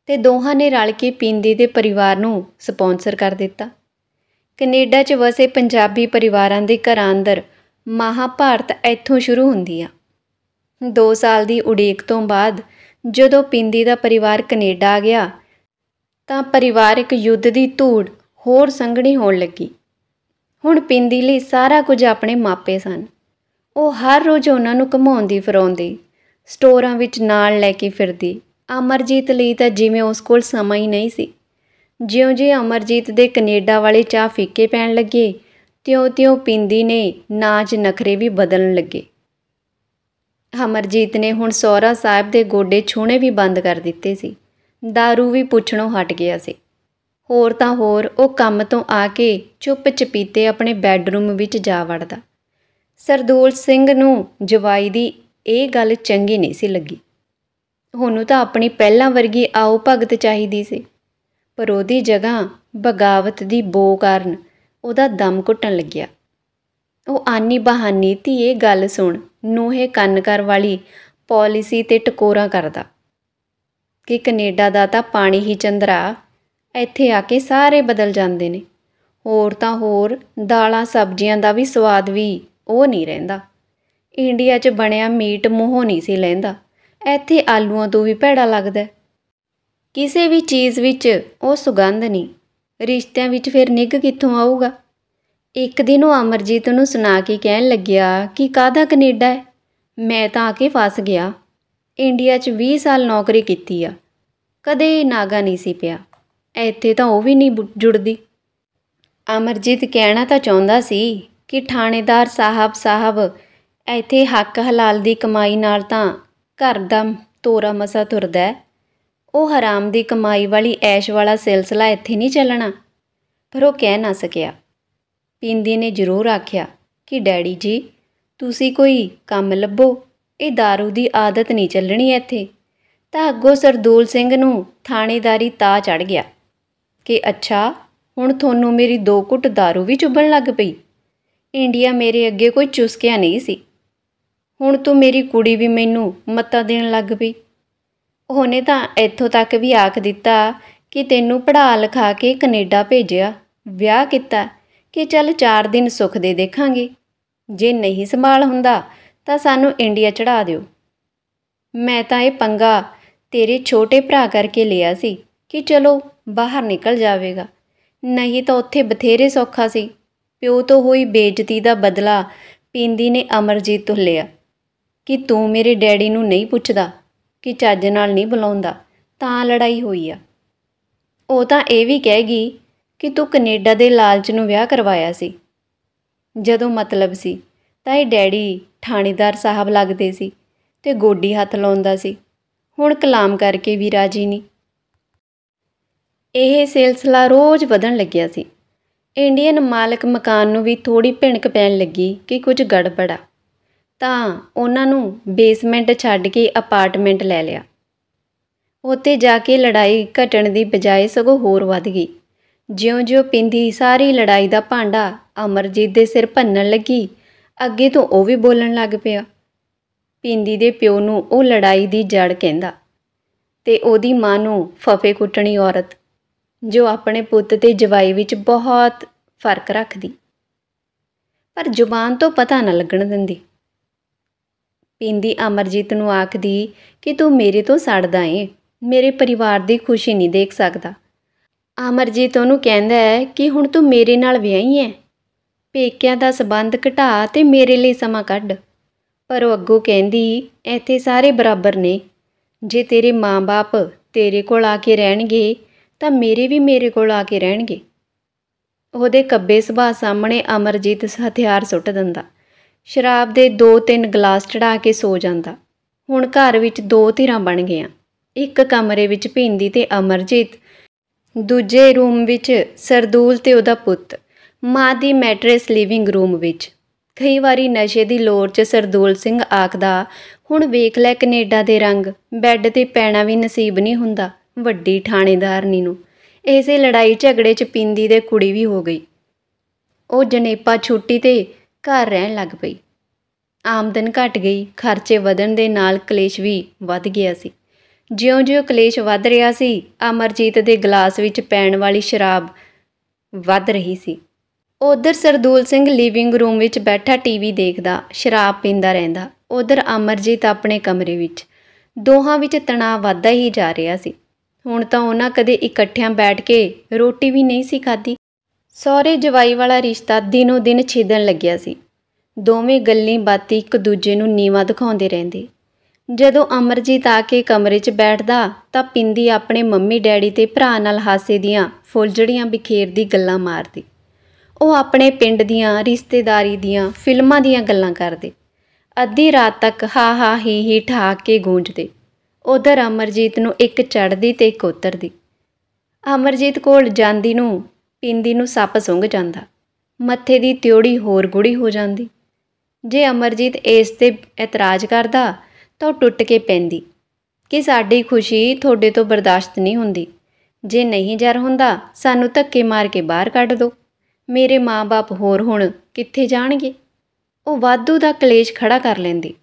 ਤੇ ਦੋਹਾਂ ਨੇ ਰਲ ਕੇ ਪਿੰਦੀ ਦੇ ਪਰਿਵਾਰ ਨੂੰ ਸਪான்ਸਰ ਕਰ ਦਿੱਤਾ ਕੈਨੇਡਾ 'ਚ ਵਸੇ ਪੰਜਾਬੀ ਪਰਿਵਾਰਾਂ ਦੇ ਘਰਾਂ ਅੰਦਰ ਮਹਾਭਾਰਤ ਇੱਥੋਂ ਸ਼ੁਰੂ ਹੁੰਦੀ ਆ 2 ਸਾਲ ਦੀ ਉਡੀਕ ਤੋਂ ਬਾਅਦ ਜਦੋਂ ਪਿੰਦੀ ਦਾ ਪਰਿਵਾਰ ਕੈਨੇਡਾ ਆ ਗਿਆ ਤਾਂ ਪਰਿਵਾਰਿਕ ਯੁੱਧ ਦੀ ਧੂੜ ਹੋਰ ਸੰਘਣੀ ਹੋਣ ਲੱਗੀ ਹੁਣ ਪਿੰਦੀ ਲਈ ਸਾਰਾ ਕੁਝ ਆਪਣੇ ਮਾਪੇ ਸਨ ਉਹ ਹਰ ਰੋਜ਼ ਉਹਨਾਂ ਨੂੰ ਘਮਾਉਂਦੀ ਫਰਾਉਂਦੀ ਸਟੋਰਾਂ ਵਿੱਚ ਨਾਲ ਲੈ ਕੇ ਫਿਰਦੀ ਅਮਰਜੀਤ ਲਈ ਤਾਂ ਜਿਵੇਂ ਉਸ ਕੋਲ ਸਮਾਂ ਹੀ ਨਹੀਂ ਸੀ ਜਿਉਂ ਜਿਉਂ ਅਮਰਜੀਤ ਦੇ ਕੈਨੇਡਾ ਵਾਲੇ ਚਾਹ ਫੀਕੇ ਪੈਣ ਲੱਗੇ ਤਿਉਂ-ਤਿਉਂ ਪਿੰਦੀ ਨੇ ਨਾਚ ਨਖਰੇ ਵੀ ਬਦਲਣ ਲੱਗੇ ਅਮਰਜੀਤ ਨੇ ਹੁਣ ਸੋਹਰਾ ਸਾਹਿਬ ਦੇ ਗੋਡੇ ਛੂਣੇ ਵੀ ਬੰਦ ਕਰ ਦਿੱਤੇ ਸੀ दारू ਵੀ ਪੁੱਛਣੋਂ ਹਟ ਗਿਆ ਸੀ ਹੋਰ ਤਾਂ ਹੋਰ ਉਹ ਕੰਮ ਤੋਂ ਆ ਕੇ ਚੁੱਪ ਚਪੀਤੇ ਆਪਣੇ ਬੈੱਡਰੂਮ ਵਿੱਚ ਜਾ ਵੜਦਾ ਸਰਦੂਲ ਸਿੰਘ ਨੂੰ ਜਵਾਈ ਦੀ ਇਹ ਗੱਲ ਚੰਗੀ ਨਹੀਂ ਸੀ ਲੱਗੀ ਉਹਨੂੰ ਤਾਂ ਆਪਣੀ ਪਹਿਲਾਂ ਵਰਗੀ ਆਉ ਭਗਤ ਚਾਹੀਦੀ ਸੀ ਪਰ ਉਹਦੀ ਜਗ੍ਹਾ ਬਗਾਵਤ ਦੀ ਬੋ ਕਾਰਨ ਉਹਦਾ ਦਮ ਘੁੱਟਣ ਲੱਗਿਆ ਉਹ ਆਨੀ ਬਹਾਨੀ ਤੀ ਇਹ ਗੱਲ ਸੁਣ ਨੋਹੇ ਕੰਨ ਕਰ ਵਾਲੀ ਪਾਲਿਸੀ ਤੇ ਟਕੋਰਾ ਕਰਦਾ ਕਿ ਕੈਨੇਡਾ ਦਾ ਤਾਂ ਪਾਣੀ ਹੀ ਚੰਦਰਾ ਇੱਥੇ ਆ ਕੇ ਸਾਰੇ ਬਦਲ ਜਾਂਦੇ ਨੇ ਹੋਰ ਤਾਂ ਹੋਰ ਦਾਲਾਂ ਸਬਜ਼ੀਆਂ ਦਾ ਵੀ ਸਵਾਦ ਵੀ ਉਹ ਨਹੀਂ ਰਹਿੰਦਾ ਇੰਡੀਆ 'ਚ ਬਣਿਆ ਮੀਟ ਮੂੰਹੋਂ ਨਹੀਂ ਸੀ ਲੈਂਦਾ ਇੱਥੇ ਆਲੂਆਂ ਤੋਂ ਵੀ ਭੈੜਾ ਲੱਗਦਾ ਕਿਸੇ ਵੀ ਚੀਜ਼ ਵਿੱਚ ਉਹ ਸੁਗੰਧ ਨਹੀਂ ਰਿਸ਼ਤਿਆਂ ਵਿੱਚ ਫਿਰ ਨਿੱਘ ਕਿੱਥੋਂ ਆਊਗਾ ਇੱਕ ਦਿਨ ਉਹ ਅਮਰਜੀਤ ਨੂੰ ਸੁਣਾ ਕੇ ਕਹਿਣ ਲੱਗਿਆ ਕਿ ਕਾਹਦਾ ਕੈਨੇਡਾ ਹੈ ਮੈਂ ਤਾਂ ਆ ਕੇ ਫਸ ਗਿਆ ਇੰਡੀਆ 'ਚ 20 ਸਾਲ ਨੌਕਰੀ ਕੀਤੀ ਆ ਕਦੇ ਨਾਗਾ ਨਹੀਂ ਸੀ ਪਿਆ ਇੱਥੇ ਤਾਂ ਉਹ ਵੀ ਨਹੀਂ ਜੁੜਦੀ ਅਮਰਜੀਤ ਕਹਿਣਾ ਤਾਂ ਚਾਹੁੰਦਾ ਸੀ ਕਿ ਥਾਣੇਦਾਰ ਸਾਹਿਬ ਸਾਹਿਬ ਇੱਥੇ ਹੱਕ ਹਲਾਲ ਦੀ ਕਮਾਈ ਨਾਲ ਤਾਂ ਘਰ ਦਾ ਤੋਰਾ ਮਸਾ ਤੁਰਦਾ ਉਹ ਹਰਾਮ ਦੀ ਕਮਾਈ ਵਾਲੀ ਐਸ਼ ਵਾਲਾ ਸਿਲਸਿਲਾ ਇੱਥੇ ਨਹੀਂ ਚੱਲਣਾ ਪਰ ਉਹ ਕਹਿ ਨਾ ਸਕਿਆ ਪਿੰਦੀ ਨੇ ਜ਼ਰੂਰ ਆਖਿਆ ਕਿ ਡੈਡੀ ਜੀ ਤੁਸੀਂ ਕੋਈ ਕੰਮ ਲੱਭੋ ਇਹ दारू ਦੀ ਆਦਤ ਨਹੀਂ ਚੱਲਣੀ ਇੱਥੇ ਤਾਂ ਅੱਗੋ ਸਰਦੂਲ ਸਿੰਘ ਨੂੰ ਥਾਣੇਦਾਰੀ ਤਾ ਚੜ ਗਿਆ ਕਿ ਅੱਛਾ ਹੁਣ ਤੁਹਾਨੂੰ ਮੇਰੀ ਦੋ ਘੁੱਟ दारू ਵੀ ਚੁੱਭਣ ਲੱਗ ਪਈ ਇੰਡੀਆ ਮੇਰੇ ਅੱਗੇ ਕੋਈ ਚੁਸਕਿਆ ਨਹੀਂ ਸੀ ਹੁਣ ਤੂੰ ਮੇਰੀ ਕੁੜੀ ਵੀ ਮੈਨੂੰ ਮੱਤਾ ਦੇਣ ਲੱਗ ਪਈ ਉਹਨੇ ਤਾਂ ਇੱਥੋਂ ਤੱਕ ਵੀ ਆਖ ਦਿੱਤਾ ਕਿ ਤੈਨੂੰ ਪੜਾ ਲਿਖਾ ਕੇ ਕੈਨੇਡਾ ਭੇਜਿਆ ਵਿਆਹ ਕੀਤਾ ਕਿ ਚੱਲ 4 ਦਿਨ ਸੁੱਖ ਦੇ ਦੇਖਾਂਗੇ ਜੇ ਨਹੀਂ ਸੰਭਾਲ ਹੁੰਦਾ ਤਾਂ ਸਾਨੂੰ ਇੰਡੀਆ ਚੜਾ ਦਿਓ ਮੈਂ ਤਾਂ ਇਹ ਪੰਗਾ ਤੇਰੇ ਛੋਟੇ ਭਰਾ ਕਰਕੇ ਲਿਆ ਸੀ ਕਿ ਚਲੋ ਬਾਹਰ ਨਿਕਲ ਜਾਵੇਗਾ ਨਹੀਂ ਤਾਂ ਉੱਥੇ ਬਥੇਰੇ ਸੌਖਾ ਸੀ ਪਿਓ ਤੋਂ ਹੋਈ ਬੇਇੱਜ਼ਤੀ ਦਾ ਬਦਲਾ ਪਿੰਦੀ ਨੇ ਅਮਰਜੀਤ ਤੋਂ ਲਿਆ ਕਿ ਤੂੰ ਮੇਰੇ ਡੈਡੀ ਨੂੰ ਨਹੀਂ ਪੁੱਛਦਾ ਕਿ ਚੱਜ ਨਾਲ ਨਹੀਂ ਬੁਲਾਉਂਦਾ ਤਾਂ ਲੜਾਈ ਹੋਈ ਆ ਉਹ ਤਾਂ ਇਹ ਵੀ ਕਹੇਗੀ ਕਿ ਤੂੰ ਕੈਨੇਡਾ ਦੇ ਲਾਲਚ ਨੂੰ ਵਿਆਹ ਕਰਵਾਇਆ ਸੀ ਜਦੋਂ ਮਤਲਬ ਸੀ ਤਾਂ ਇਹ ਡੈਡੀ ਥਾਣੇਦਾਰ ਸਾਹਿਬ ਲੱਗਦੇ ਸੀ ਤੇ ਗੋਡੀ ਹੱਥ ਲਾਉਂਦਾ ਸੀ ਹੁਣ ਕਲਾਮ ਕਰਕੇ ਵੀ ਰਾਜੀ ਨਹੀਂ ਇਹ ਸਿਲਸਿਲਾ ਰੋਜ਼ ਵਧਣ ਲੱਗਿਆ ਸੀ ਇੰਡੀਅਨ ਮਾਲਕ ਮਕਾਨ ਨੂੰ ਵੀ ਥੋੜੀ ਭਿਣਕ ਪੈਣ ਲੱਗੀ ਕਿ ਕੁਝ ਗੜਬੜਾ ਤਾਂ ਉਹਨਾਂ ਨੂੰ ਬੇਸਮੈਂਟ ਛੱਡ ਕੇ ਅਪਾਰਟਮੈਂਟ ਲੈ ਲਿਆ ਉੱਥੇ ਜਾ ਕੇ ਲੜਾਈ ਘਟਣ ਦੀ ਬਜਾਏ ਸਗੋਂ ਹੋਰ ਵੱਧ ਗਈ ਜਿਉਂ-ਜਿਉਂ ਪਿੰਦੀ ਸਾਰੀ ਲੜਾਈ ਦਾ ਭਾਂਡਾ ਅਮਰਜੀਤ ਦੇ ਸਿਰ ਭੰਨਣ ਲੱਗੀ ਅੱਗੇ ਤੋਂ ਉਹ ਵੀ ਬੋਲਣ ਲੱਗ ਪਿਆ ਪਿੰਦੀ ਦੇ ਪਿਓ ਨੂੰ ਉਹ ਲੜਾਈ ਦੀ ਜੜ ਕਹਿੰਦਾ ਤੇ ਉਹਦੀ ਮਾਂ ਨੂੰ ਫਫੇ ਕੁੱਟਣੀ ਔਰਤ ਜੋ ਆਪਣੇ ਪੁੱਤ ਤੇ ਜਵਾਈ ਵਿੱਚ ਬਹੁਤ ਫਰਕ ਰੱਖਦੀ ਪਰ ਜ਼ੁਬਾਨ ਤੋਂ ਪਤਾ ਨਾ ਲੱਗਣ ਦਿੰਦੀ ਪਿੰਦੀ ਅਮਰਜੀਤ ਨੂੰ ਆਖਦੀ ਕਿ ਤੂੰ ਮੇਰੇ ਤੋਂ ਸੜਦਾ ਏ ਮੇਰੇ ਪਰਿਵਾਰ ਦੀ ਖੁਸ਼ੀ ਨਹੀਂ ਦੇਖ ਸਕਦਾ ਅਮਰਜੀਤ ਉਹਨੂੰ ਕਹਿੰਦਾ ਹੈ ਕਿ ਹੁਣ ਤੂੰ ਮੇਰੇ ਨਾਲ ਵਿਆਹੀ ਹੈ ਪੇਕਿਆਂ ਦਾ ਸਬੰਧ ਘਟਾ ਤੇ ਮੇਰੇ ਲਈ ਸਮਾਂ ਕੱਢ ਪਰ ਉਹ ਅੱਗੋਂ ਕਹਿੰਦੀ ਇੱਥੇ ਸਾਰੇ ਬਰਾਬਰ ਨੇ ਜੇ ਤੇਰੇ ਮਾਂ-ਬਾਪ ਤੇਰੇ ਕੋਲ ਆ ਕੇ ਰਹਿਣਗੇ ਤਾਂ ਮੇਰੇ ਵੀ ਮੇਰੇ ਕੋਲ ਆ ਕੇ ਰਹਿਣਗੇ ਉਹਦੇ ਕੱਬੇ ਸੁਭਾਅ ਸਾਹਮਣੇ ਅਮਰਜੀਤ ਹਥਿਆਰ ਸੁੱਟ ਦਿੰਦਾ ਸ਼ਰਾਬ ਦੇ 2-3 ਗਲਾਸ ਚੜਾ ਕੇ ਸੋ ਜਾਂਦਾ ਹੁਣ ਘਰ ਵਿੱਚ ਦੋ ਧਿਰਾਂ ਬਣ ਗਈਆਂ ਇੱਕ ਕਮਰੇ ਵਿੱਚ ਭਿੰਦੀ ਤੇ ਅਮਰਜੀਤ ਦੂਜੇ ਰੂਮ ਵਿੱਚ ਸਰਦੂਲ ਤੇ ਉਹਦਾ ਪੁੱਤ ਮਾਂ ਦੀ ਮੈਟ੍ਰੈਸ ਲਿਵਿੰਗ ਰੂਮ ਵਿੱਚ ਕਈ ਵਾਰੀ ਨਸ਼ੇ ਦੀ ਲੋਰ 'ਚ ਸਰਦੂਲ ਸਿੰਘ ਆਖਦਾ ਹੁਣ ਵੇਖ ਲੈ ਕੈਨੇਡਾ ਦੇ ਰੰਗ ਬੈੱਡ ਤੇ ਪੈਣਾ ਵੀ ਨਸੀਬ ਨਹੀਂ ਹੁੰਦਾ ਵੱਡੀ ਥਾਣੇਦਾਰਨੀ ਨੂੰ ਇਸੇ ਲੜਾਈ ਝਗੜੇ 'ਚ ਪਿੰਦੀ ਦੇ ਕੁੜੀ ਵੀ ਹੋ ਗਈ ਉਹ ਜਨੇਪਾ ਛੁੱਟੀ ਤੇ ਘਰ ਰਹਿਣ ਲੱਗ ਪਈ ਆਮਦਨ ਘਟ ਗਈ ਖਰਚੇ ਵਧਣ ਦੇ ਨਾਲ ਕਲੇਸ਼ ਵੀ ਵੱਧ ਗਿਆ ਸੀ ਜਿਉਂ-ਜਿਉਂ ਕਲੇਸ਼ ਵੱਧ ਰਿਹਾ ਸੀ ਅਮਰਜੀਤ ਦੇ ਗਲਾਸ ਵਿੱਚ ਪੈਣ ਵਾਲੀ ਸ਼ਰਾਬ ਵੱਧ ਰਹੀ ਸੀ ਉਧਰ ਸਰਦੂਲ ਸਿੰਘ ਲਿਵਿੰਗ ਰੂਮ ਵਿੱਚ ਬੈਠਾ ਟੀਵੀ ਦੇਖਦਾ ਸ਼ਰਾਬ ਪੀਂਦਾ ਰਹਿੰਦਾ ਉਧਰ ਅਮਰਜੀਤ ਆਪਣੇ ਕਮਰੇ ਵਿੱਚ ਦੋਹਾਂ ਵਿੱਚ ਤਣਾਅ ਵੱਧਦਾ ਹੀ ਜਾ ਰਿਹਾ ਸੀ ਹੁਣ ਤਾਂ ਉਹਨਾਂ ਕਦੇ ਇਕੱਠਿਆਂ ਬੈਠ ਕੇ ਰੋਟੀ ਵੀ ਨਹੀਂ ਸੀ ਖਾਧੀ ਸਹੁਰੇ ਜਵਾਈ ਵਾਲਾ ਰਿਸ਼ਤਾ ਦਿਨੋ ਦਿਨ ਛਿਦਣ ਲੱਗਿਆ ਸੀ ਦੋਵੇਂ ਗੱਲੀ ਬਾਤੀ ਇੱਕ ਦੂਜੇ ਨੂੰ ਨੀਵਾ ਦਿਖਾਉਂਦੇ ਰਹਿੰਦੇ ਜਦੋਂ ਅਮਰਜੀਤ ਆ ਕੇ ਕਮਰੇ 'ਚ ਬੈਠਦਾ ਤਾਂ ਪਿੰਦੀ ਆਪਣੇ ਮੰਮੀ ਡੈਡੀ ਤੇ ਭਰਾ ਨਾਲ ਹਾਸੇ ਦੀਆਂ ਫੁੱਲਝੜੀਆਂ ਬਿਖੇਰਦੀ ਗੱਲਾਂ ਮਾਰਦੀ ਉਹ ਆਪਣੇ ਪਿੰਡ ਦੀਆਂ ਰਿਸ਼ਤੇਦਾਰੀ ਦੀਆਂ ਫਿਲਮਾਂ ਦੀਆਂ ਗੱਲਾਂ ਕਰਦੇ ਅੱਧੀ ਰਾਤ ਤੱਕ ਹਾ ਹਾ ਹੀ ਹੀ ਠਾਕ ਕੇ ਗੂੰਜਦੇ ਉਧਰ ਅਮਰਜੀਤ ਨੂੰ ਇੱਕ ਚੜਦੀ ਤੇ ਇੱਕ ਉਤਰਦੀ ਅਮਰਜੀਤ ਕੋਲ ਜਾਂਦੀ ਨੂੰ ਪਿੰਦੀ ਨੂੰ ਸੱਪ ਸੁੰਘ ਜਾਂਦਾ ਮੱਥੇ ਦੀ ਤਿਉੜੀ ਹੋਰ ਗੁੜੀ ਹੋ ਜਾਂਦੀ ਜੇ ਅਮਰਜੀਤ ਇਸ ਤੇ ਇਤਰਾਜ਼ ਕਰਦਾ ਤਾਂ ਉਹ ਟੁੱਟ ਕੇ ਪੈਂਦੀ ਕਿ ਸਾਡੀ ਖੁਸ਼ੀ ਤੁਹਾਡੇ ਤੋਂ ਬਰਦਾਸ਼ਤ ਨਹੀਂ ਹੁੰਦੀ ਜੇ ਨਹੀਂ ਜਰ ਹੁੰਦਾ ਸਾਨੂੰ ਧੱਕੇ ਮਾਰ ਕੇ ਬਾਹਰ ਕੱਢ ਦੋ ਮੇਰੇ ਮਾਪੇ ਹੋਰ ਹੁਣ ਕਿੱਥੇ ਜਾਣਗੇ ਉਹ ਵਾਧੂ ਦਾ ਕਲੇਸ਼ ਖੜਾ ਕਰ ਲੈਂਦੀ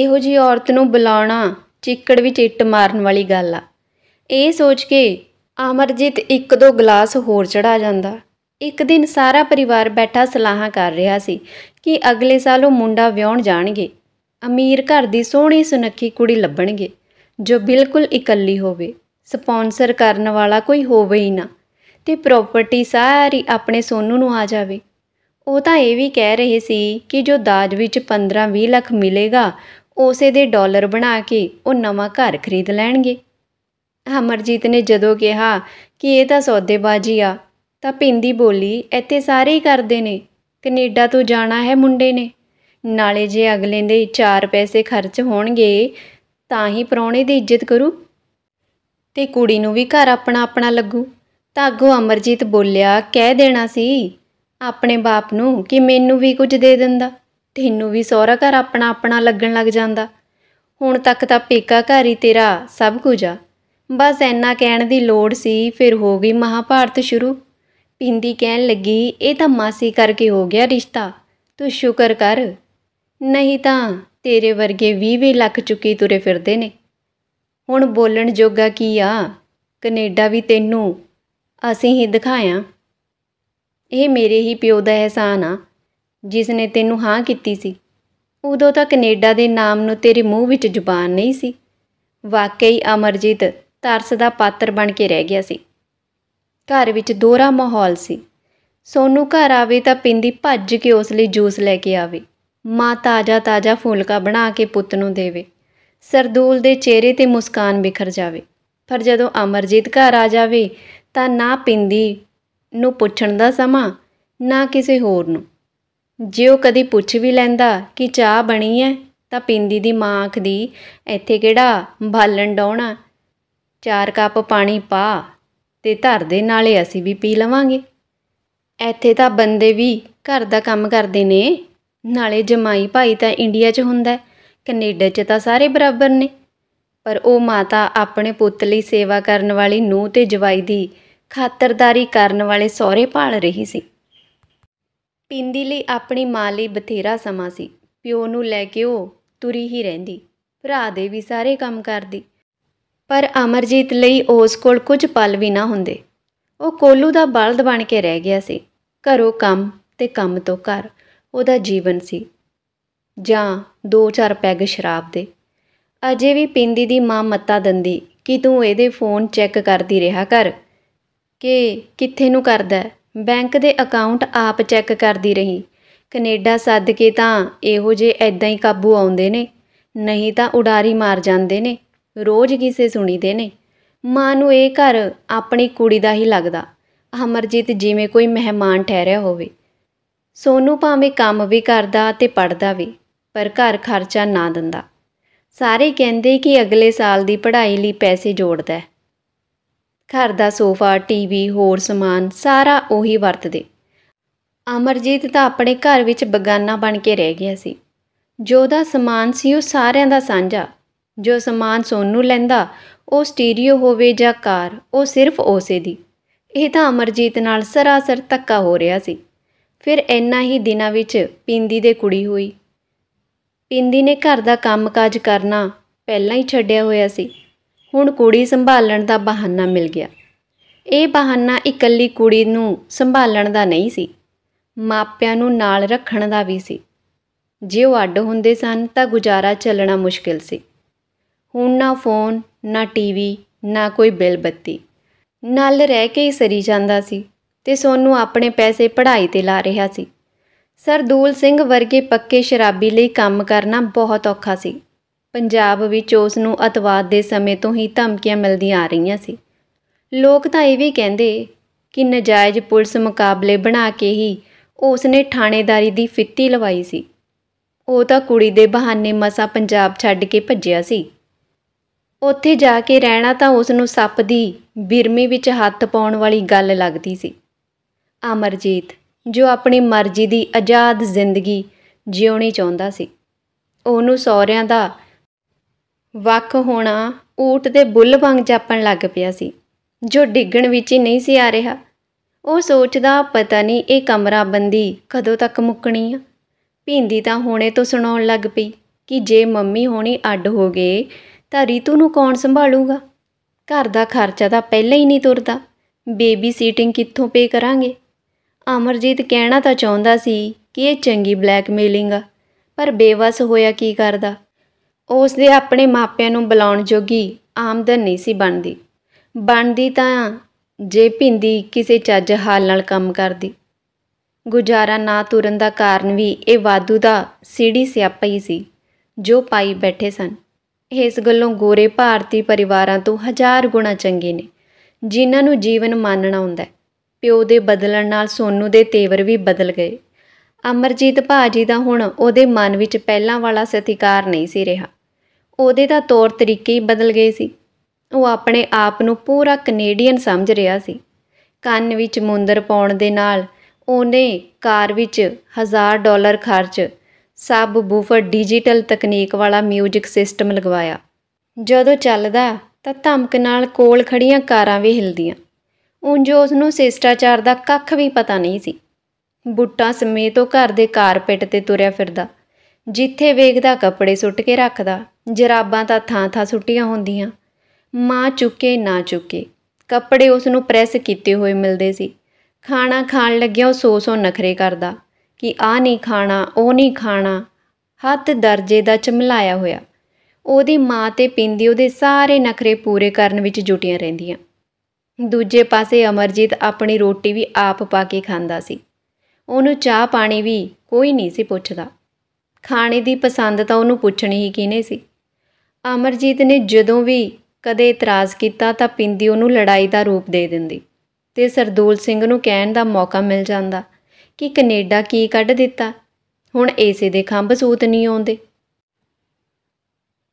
ਇਹੋ ਜੀ ਔਰਤ ਨੂੰ ਬੁਲਾਉਣਾ ਚਿੱਕੜ ਵਿੱਚ ਇੱਟ ਮਾਰਨ ਵਾਲੀ ਗੱਲ ਆ ਇਹ ਸੋਚ ਕੇ ਅਮਰਜੀਤ ਇੱਕ ਦੋ ਗਲਾਸ ਹੋਰ ਚੜਾ ਜਾਂਦਾ ਇੱਕ ਦਿਨ ਸਾਰਾ ਪਰਿਵਾਰ ਬੈਠਾ ਸਲਾਹਾਂ ਕਰ ਰਿਹਾ ਸੀ ਕਿ ਅਗਲੇ ਸਾਲ ਉਹ ਮੁੰਡਾ ਵਿਆਹਣ ਜਾਣਗੇ ਅਮੀਰ ਘਰ ਦੀ ਸੋਹਣੀ ਸੁਨੱਖੀ ਕੁੜੀ ਲੱਭਣਗੇ ਜੋ ਬਿਲਕੁਲ ਇਕੱਲੀ ਹੋਵੇ ਸਪਾਂਸਰ ਕਰਨ ਵਾਲਾ ਕੋਈ ਹੋਵੇ ਹੀ ਨਾ ਤੇ ਪ੍ਰਾਪਰਟੀ ਸਾਰੀ ਆਪਣੇ ਸੋਨੂ ਨੂੰ ਆ ਜਾਵੇ ਉਹ ਤਾਂ ਇਹ ਵੀ ਕਹਿ ਰਹੇ ਸੀ ਕਿ ਜੋ ਦਾਜ ਵਿੱਚ 15-20 ਲੱਖ ਮਿਲੇਗਾ ਉਸੇ ਦੇ ਡਾਲਰ ਬਣਾ ਕੇ ਉਹ ਨਵਾਂ ਘਰ ਖਰੀਦ ਲੈਣਗੇ ਅਮਰਜੀਤ ਨੇ ਜਦੋਂ ਕਿਹਾ ਕਿ ਇਹ ਤਾਂ ਸੌਦੇਬਾਜ਼ੀ ਆ ਤਾਂ ਪਿੰਦੀ ਬੋਲੀ ਇੱਥੇ ਸਾਰੇ ਹੀ ਕਰਦੇ ਨੇ ਕੈਨੇਡਾ ਤੋਂ ਜਾਣਾ ਹੈ ਮੁੰਡੇ ਨੇ ਨਾਲੇ ਜੇ ਅਗਲੇ ਦੇ 4 ਪੈਸੇ ਖਰਚ ਹੋਣਗੇ ਤਾਂ ਹੀ ਪਰੌਣੇ ਦੀ ਇੱਜ਼ਤ ਕਰੂ ਤੇ ਕੁੜੀ ਨੂੰ ਵੀ ਘਰ ਆਪਣਾ ਆਪਣਾ ਲੱਗੂ ਤਾਂ ਅਗੋ ਅਮਰਜੀਤ ਬੋਲਿਆ ਕਹਿ ਦੇਣਾ ਸੀ ਆਪਣੇ ਬਾਪ ਨੂੰ ਕਿ ਮੈਨੂੰ ਵੀ ਕੁਝ ਦੇ ਦਿੰਦਾ ਤੈਨੂੰ ਵੀ ਸਹੁਰਾ ਘਰ ਆਪਣਾ ਆਪਣਾ ਲੱਗਣ ਲੱਗ ਜਾਂਦਾ ਹੁਣ ਤੱਕ ਤਾਂ ਪੇਕਾ ਘਰ ਹੀ ਤੇਰਾ ਸਭ ਕੁਝ ਆ ਬਸ ਐਨਾ ਕਹਿਣ ਦੀ ਲੋੜ ਸੀ ਫਿਰ ਹੋ ਗਈ ਮਹਾਭਾਰਤ ਸ਼ੁਰੂ ਪਿੰਦੀ ਕਹਿਣ ਲੱਗੀ ਇਹ ਤਾਂ ਮਾਸੀ ਕਰਕੇ ਹੋ ਗਿਆ ਰਿਸ਼ਤਾ ਤੂੰ ਸ਼ੁਕਰ ਕਰ ਨਹੀਂ ਤਾਂ ਤੇਰੇ ਵਰਗੇ 20-20 ਲੱਖ ਚੁੱਕੀ ਤੁਰੇ ਫਿਰਦੇ ਨੇ ਹੁਣ ਬੋਲਣ ਜੋਗਾ ਕੀ ਆ ਕੈਨੇਡਾ ਵੀ ਤੈਨੂੰ ਅਸੀਂ ਹੀ ਦਿਖਾਇਆ ਇਹ ਮੇਰੇ ਹੀ ਪਿਓ ਦਾ ਅਹਿਸਾਨ ਆ ਜਿਸ ਨੇ ਤੈਨੂੰ ਹਾਂ ਕੀਤੀ ਸੀ ਉਦੋਂ ਤਾਂ ਕੈਨੇਡਾ ਦੇ ਨਾਮ ਨੂੰ ਤੇਰੇ ਮੂੰਹ ਵਿੱਚ ਜ਼ੁਬਾਨ ਨਹੀਂ ਸੀ ਵਾਕਈ ਅਮਰਜੀਤ ਤਰਸ ਦਾ ਪਾਤਰ ਬਣ ਕੇ ਰਹਿ ਗਿਆ ਸੀ ਘਰ ਵਿੱਚ ਦੋਰਾ ਮਾਹੌਲ ਸੀ ਸੋਨੂ ਘਰ ਆਵੇ ਤਾਂ ਪਿੰਦੀ ਭੱਜ ਕੇ ਉਸ ਲਈ ਜੂਸ ਲੈ ਕੇ ਆਵੇ ਮਾਂ ਤਾਜ਼ਾ ਤਾਜ਼ਾ ਫੁਲਕਾ ਬਣਾ ਕੇ ਪੁੱਤ ਨੂੰ ਦੇਵੇ ਸਰਦੂਲ ਦੇ ਚਿਹਰੇ ਤੇ ਮੁਸਕਾਨ ਬਿਖਰ ਜਾਵੇ ਪਰ ਜਦੋਂ ਅਮਰਜੀਤ ਘਰ ਆ ਜਾਵੇ ਤਾਂ ਨਾ ਪਿੰਦੀ ਨੂੰ ਪੁੱਛਣ ਦਾ ਸਮਾਂ ਨਾ ਕਿਸੇ ਹੋਰ ਨੂੰ ਜੇ ਉਹ ਕਦੀ ਪੁੱਛ ਵੀ ਲੈਂਦਾ ਕਿ ਚਾਹ ਬਣੀ ਹੈ ਤਾਂ ਪਿੰਦੀ ਦੀ ਮਾਂ ਆਖਦੀ ਇੱਥੇ ਕਿਹੜਾ ਭਾਲਣ ਡਾਉਣਾ 4 ਕੱਪ ਪਾਣੀ ਪਾ ਤੇ ਧਰ ਦੇ ਨਾਲੇ ਅਸੀਂ ਵੀ ਪੀ ਲਵਾਂਗੇ ਇੱਥੇ ਤਾਂ ਬੰਦੇ ਵੀ ਘਰ ਦਾ ਕੰਮ ਕਰਦੇ ਨੇ ਨਾਲੇ ਜਮਾਈ ਭਾਈ ਤਾਂ ਇੰਡੀਆ 'ਚ ਹੁੰਦਾ ਕੈਨੇਡਾ 'ਚ ਤਾਂ ਸਾਰੇ ਬਰਾਬਰ ਨੇ ਪਰ ਉਹ ਮਾਤਾ ਆਪਣੇ ਪੁੱਤ ਲਈ ਸੇਵਾ ਕਰਨ ਵਾਲੀ ਨੂੰਹ ਤੇ ਜਵਾਈ ਦੀ ਖਾਤਰਦਾਰੀ ਕਰਨ ਵਾਲੇ ਸਹੁਰੇ ਭਾਲ ਰਹੀ ਸੀ ਪਿੰਦੀ ਲਈ ਆਪਣੀ ਮਾਂ ਲਈ ਬਥੇਰਾ ਸਮਾਂ ਸੀ ਪਿਓ ਨੂੰ ਲੈ ਕੇ ਉਹ ਤੁਰੀ ਹੀ ਰਹਿੰਦੀ ਭਰਾ ਦੇ ਵੀ ਸਾਰੇ ਕੰਮ ਕਰਦੀ ਪਰ ਅਮਰਜੀਤ ਲਈ ਉਸ ਕੋਲ ਕੁਝ ਪਲ ਵੀ ਨਾ ਹੁੰਦੇ ਉਹ ਕੋਲੂ ਦਾ ਬਲਦ ਬਣ ਕੇ ਰਹਿ ਗਿਆ ਸੀ ਘਰੋਂ ਕੰਮ ਤੇ ਕੰਮ ਤੋਂ ਘਰ ਉਹਦਾ ਜੀਵਨ ਸੀ ਜਾਂ ਦੋ ਚਾਰ ਪੈਗ ਸ਼ਰਾਬ ਦੇ ਅਜੇ ਵੀ ਪਿੰਦੀ ਦੀ ਮਾਂ ਮੱਤਾ ਦੰਦੀ ਕਿ ਤੂੰ ਇਹਦੇ ਫੋਨ ਚੈੱਕ ਕਰਦੀ ਰਿਹਾ ਕਰ ਕਿ ਕਿੱਥੇ ਨੂੰ ਕਰਦਾ ਬੈਂਕ ਦੇ ਅਕਾਊਂਟ ਆਪ ਚੈੱਕ ਕਰਦੀ ਰਹੀ ਕੈਨੇਡਾ ਸੱਦ ਕੇ ਤਾਂ ਇਹੋ ਜੇ ਐਦਾਂ ਹੀ ਕਾਬੂ ਆਉਂਦੇ ਨੇ ਨਹੀਂ ਤਾਂ ਉਡਾਰੀ ਮਾਰ ਜਾਂਦੇ ਨੇ ਰੋਜ਼ ਕਿਸੇ ਸੁਣੀਦੇ ਨੇ ਮਾਂ ਨੂੰ ਇਹ ਘਰ ਆਪਣੀ ਕੁੜੀ ਦਾ ਹੀ ਲੱਗਦਾ ਅਮਰਜੀਤ ਜਿਵੇਂ ਕੋਈ ਮਹਿਮਾਨ ਠਹਿਰਿਆ ਹੋਵੇ ਸੋਨੂ ਭਾਵੇਂ ਕੰਮ ਵੀ ਕਰਦਾ ਤੇ ਪੜਦਾ ਵੀ ਪਰ ਘਰ ਖਰਚਾ ਨਾ ਦਿੰਦਾ ਸਾਰੇ ਕਹਿੰਦੇ ਕਿ ਅਗਲੇ ਸਾਲ ਦੀ ਪੜ੍ਹਾਈ ਲਈ ਪੈਸੇ ਜੋੜਦਾ ਘਰ ਦਾ ਸੋਫਾ ਟੀਵੀ ਹੋਰ ਸਮਾਨ ਸਾਰਾ ਉਹੀ ਵਰਤਦੇ ਅਮਰਜੀਤ ਤਾਂ ਆਪਣੇ ਘਰ ਵਿੱਚ ਬਗਾਨਾ ਬਣ ਕੇ ਰਹਿ ਗਿਆ ਸੀ ਜੋ ਦਾ ਸਮਾਨ ਸੀ ਉਹ ਸਾਰਿਆਂ ਦਾ ਸਾਂਝਾ ਜੋ ਸਮਾਨ ਸੋਨੂ ਲੈਂਦਾ ਉਹ ਸਟੀਰੀਓ ਹੋਵੇ ਜਾਂ ਕਾਰ ਉਹ ਸਿਰਫ ਉਸੇ ਦੀ ਇਹ ਤਾਂ ਅਮਰਜੀਤ ਨਾਲ ਸਰਾਸਰ ਤੱਕਾ ਹੋ ਰਿਹਾ ਸੀ ਫਿਰ ਇੰਨਾ ਹੀ ਦਿਨਾਂ ਵਿੱਚ ਪਿੰਦੀ ਦੇ ਕੁੜੀ ਹੋਈ ਪਿੰਦੀ ਨੇ ਘਰ ਦਾ ਕੰਮਕਾਜ ਕਰਨਾ ਪਹਿਲਾਂ ਹੀ ਛੱਡਿਆ ਹੋਇਆ ਸੀ ਹੁਣ ਕੁੜੀ ਸੰਭਾਲਣ ਦਾ ਬਹਾਨਾ ਮਿਲ ਗਿਆ ਇਹ ਬਹਾਨਾ ਇਕੱਲੀ ਕੁੜੀ ਨੂੰ ਸੰਭਾਲਣ ਦਾ ਨਹੀਂ ਸੀ ਮਾਪਿਆਂ ਨੂੰ ਨਾਲ ਰੱਖਣ ਦਾ ਵੀ ਸੀ ਜੇ ਉਹ ਅੱਡ ਹੁੰਦੇ ਸਨ ਤਾਂ ਗੁਜ਼ਾਰਾ ਚੱਲਣਾ ਮੁਸ਼ਕਿਲ ਸੀ ਹੁਣ ਨਾ ਫੋਨ ਨਾ ਟੀਵੀ ਨਾ ਕੋਈ ਬਿੱਲ ਬੱਤੀ ਨਾਲ ਰਹਿ ਕੇ ਹੀ ਸਰੀ ਜਾਂਦਾ ਸੀ ਤੇ ਸੋਨੂੰ ਆਪਣੇ ਪੈਸੇ ਪੜ੍ਹਾਈ ਤੇ ਲਾ ਰਿਹਾ ਸੀ ਸਰਦੂਲ ਸਿੰਘ ਵਰਗੇ ਪੱਕੇ ਸ਼ਰਾਬੀ ਲਈ ਕੰਮ ਕਰਨਾ ਬਹੁਤ ਔਖਾ ਸੀ ਪੰਜਾਬ ਵਿੱਚ ਉਸ ਨੂੰ ਅਤਵਾਦ ਦੇ ਸਮੇਂ ਤੋਂ ਹੀ ਧਮਕੀਆਂ ਮਿਲਦੀਆਂ ਆ ਰਹੀਆਂ ਸੀ ਲੋਕ ਤਾਂ ਇਹ ਵੀ ਕਹਿੰਦੇ ਕਿ ਨਜਾਇਜ਼ ਪੁਲਿਸ ਮੁਕਾਬਲੇ ਬਣਾ ਕੇ ਹੀ ਉਸ ਨੇ ਥਾਣੇਦਾਰੀ ਦੀ ਫਿੱਤੀ ਲਵਾਈ ਸੀ ਉਹ ਤਾਂ ਕੁੜੀ ਦੇ ਬਹਾਨੇ ਮਸਾ ਪੰਜਾਬ ਛੱਡ ਕੇ ਭੱਜਿਆ ਸੀ ਉੱਥੇ ਜਾ ਕੇ ਰਹਿਣਾ ਤਾਂ ਉਸ ਨੂੰ ਸੱਪ ਦੀ ਬਿਰਮੀ ਵਿੱਚ ਹੱਥ ਪਾਉਣ ਵਾਲੀ ਗੱਲ ਲੱਗਦੀ ਸੀ ਅਮਰਜੀਤ ਜੋ ਆਪਣੀ ਮਰਜ਼ੀ ਦੀ ਆਜ਼ਾਦ ਜ਼ਿੰਦਗੀ ਜਿਉਣੀ ਚਾਹੁੰਦਾ ਸੀ ਉਹਨੂੰ ਸਹੁਰਿਆਂ ਦਾ ਵੱਖ ਹੋਣਾ ਊਟ ਦੇ ਬੁੱਲ ਵਾਂਗ ਜਾਪਣ ਲੱਗ ਪਿਆ ਸੀ ਜੋ ਡਿੱਗਣ ਵਿੱਚ ਹੀ ਨਹੀਂ ਸੀ ਆ ਰਿਹਾ ਉਹ ਸੋਚਦਾ ਪਤਾ ਨਹੀਂ ਇਹ ਕਮਰਾ ਬੰਦੀ ਕਦੋਂ ਤੱਕ ਮੁੱਕਣੀ ਆ ਭਿੰਦੀ ਤਾਂ ਹੁਣੇ ਤੋਂ ਸੁਣਾਉਣ ਲੱਗ ਪਈ ਕਿ ਜੇ ਮੰਮੀ ਹੋਣੀ ਅੱਡ ਹੋ ਗਏ ਤਾਂ ਰੀਤੂ ਨੂੰ ਕੌਣ ਸੰਭਾਲੂਗਾ ਘਰ ਦਾ ਖਰਚਾ ਤਾਂ ਪਹਿਲਾਂ ਹੀ ਨਹੀਂ ਤੁਰਦਾ ਬੇਬੀ ਸੀਟਿੰਗ ਕਿੱਥੋਂ ਪੇ ਕਰਾਂਗੇ ਅਮਰਜੀਤ ਕਹਿਣਾ ਤਾਂ ਚਾਹੁੰਦਾ ਸੀ ਕਿ ਇਹ ਚੰਗੀ ਬਲੈਕਮੇਲਿੰਗ ਆ ਪਰ ਬੇਵਸ ਹੋਇਆ ਕੀ ਕਰਦਾ ਉਸ ਦੇ ਆਪਣੇ ਮਾਪਿਆਂ ਨੂੰ ਬੁਲਾਉਣ ਜੋਗੀ ਆਮਦਨ ਨਹੀਂ ਸੀ ਬਣਦੀ ਬਣਦੀ ਤਾਂ ਜੇ ਪਿੰਦੀ ਕਿਸੇ ਚੱਜ ਹਾਲ ਨਾਲ ਕੰਮ ਕਰਦੀ ਗੁਜ਼ਾਰਾ ਨਾ ਤੁਰਨ ਦਾ ਕਾਰਨ ਵੀ ਇਹ ਵਾਧੂ ਦਾ ਸੀੜੀ ਸਿਆਪਾ ਹੀ ਸੀ ਜੋ ਪਾਈ ਬੈਠੇ ਸਨ ਇਸ ਗੱਲੋਂ ਗੋਰੇ ਭਾਰਤੀ ਪਰਿਵਾਰਾਂ ਤੋਂ ਹਜ਼ਾਰ ਗੁਣਾ ਚੰਗੇ ਨੇ ਜਿਨ੍ਹਾਂ ਨੂੰ ਜੀਵਨ ਮੰਨਣਾ ਹੁੰਦਾ ਪਿਓ ਦੇ ਬਦਲਣ ਨਾਲ ਸੋਨੂ ਦੇ ਤੇਵਰ ਵੀ ਬਦਲ ਗਏ ਅਮਰਜੀਤ ਭਾਜੀ ਦਾ ਹੁਣ ਉਹਦੇ ਮਨ ਵਿੱਚ ਪਹਿਲਾਂ ਵਾਲਾ ਸਤਿਕਾਰ ਨਹੀਂ ਸੀ ਰਿਹਾ ਉਹਦੇ ਤਾਂ ਤੌਰ ਤਰੀਕੇ ਹੀ ਬਦਲ ਗਏ ਸੀ ਉਹ ਆਪਣੇ ਆਪ ਨੂੰ ਪੂਰਾ ਕੈਨੇਡੀਅਨ ਸਮਝ ਰਿਹਾ ਸੀ ਕੰਨ ਵਿੱਚ ਮੁੰਦਰ ਪਾਉਣ ਦੇ ਨਾਲ ਉਹਨੇ ਕਾਰ ਵਿੱਚ 1000 ਡਾਲਰ ਖਰਚ ਸਬ ਬੂਫਰ ਡਿਜੀਟਲ ਤਕਨੀਕ ਵਾਲਾ ਮਿਊਜ਼ਿਕ ਸਿਸਟਮ ਲਗਵਾਇਆ ਜਦੋਂ ਚੱਲਦਾ ਤਾਂ ਧਮਕ ਨਾਲ ਕੋਲ ਖੜੀਆਂ ਕਾਰਾਂ ਵੀ ਹਿਲਦੀਆਂ ਜੋ ਉਸ ਨੂੰ ਸਿਸ਼ਟਾਚਾਰ ਦਾ ਕੱਖ ਵੀ ਪਤਾ ਨਹੀਂ ਸੀ ਬੁੱਟਾ ਸਮੇਤ ਉਹ ਘਰ ਦੇ ਕਾਰਪੇਟ ਤੇ ਤੁਰਿਆ ਫਿਰਦਾ ਜਿੱਥੇ ਵੇਖਦਾ ਕੱਪੜੇ ਸੁੱਟ ਕੇ ਰੱਖਦਾ ਜਰਾਬਾਂ ਤਾਂ ਥਾਂ-ਥਾਂ ਸੁੱਟੀਆਂ ਹੁੰਦੀਆਂ ਮਾਂ ਚੁੱਕੇ ਨਾ ਚੁੱਕੇ ਕੱਪੜੇ ਉਸ ਨੂੰ ਪ੍ਰੈਸ ਕੀਤੇ ਹੋਏ ਮਿਲਦੇ ਸੀ ਖਾਣਾ ਖਾਣ ਲੱਗਿਆ ਉਹ ਸੋ-ਸੋ ਨਖਰੇ ਕਰਦਾ ਕਿ ਆ ਨਹੀਂ ਖਾਣਾ ਉਹ ਨਹੀਂ ਖਾਣਾ ਹੱਥ ਦਰਜੇ ਦਾ ਚਮਲਾਇਆ ਹੋਇਆ ਉਹਦੀ ਮਾਂ ਤੇ ਪਿੰਦੀ ਉਹਦੇ ਸਾਰੇ ਨਖਰੇ ਪੂਰੇ ਕਰਨ ਵਿੱਚ ਜੁਟੀਆਂ ਰਹਿੰਦੀਆਂ ਦੂਜੇ ਪਾਸੇ ਅਮਰਜੀਤ ਆਪਣੀ ਰੋਟੀ ਵੀ ਆਪ ਪਾ ਕੇ ਖਾਂਦਾ ਸੀ ਉਹਨੂੰ ਚਾਹ ਪਾਣੀ ਵੀ ਕੋਈ ਨਹੀਂ ਸੀ ਪੁੱਛਦਾ ਖਾਣੇ ਦੀ ਪਸੰਦ ਤਾਂ ਉਹਨੂੰ ਪੁੱਛਣੀ ਹੀ ਕਿਨੇ ਸੀ ਅਮਰਜੀਤ ਨੇ ਜਦੋਂ ਵੀ ਕਦੇ ਇਤਰਾਜ਼ ਕੀਤਾ ਤਾਂ ਪਿੰਦੀ ਉਹਨੂੰ ਲੜਾਈ ਦਾ ਰੂਪ ਦੇ ਦਿੰਦੀ ਤੇ ਸਰਦੂਲ ਸਿੰਘ ਨੂੰ ਕਹਿਣ ਦਾ ਮੌਕਾ ਮਿਲ ਜਾਂਦਾ ਕਿ ਕੈਨੇਡਾ ਕੀ ਕੱਢ ਦਿੱਤਾ ਹੁਣ ਏਸੇ ਦੇ ਖੰਭ ਸੂਤ ਨਹੀਂ ਆਉਂਦੇ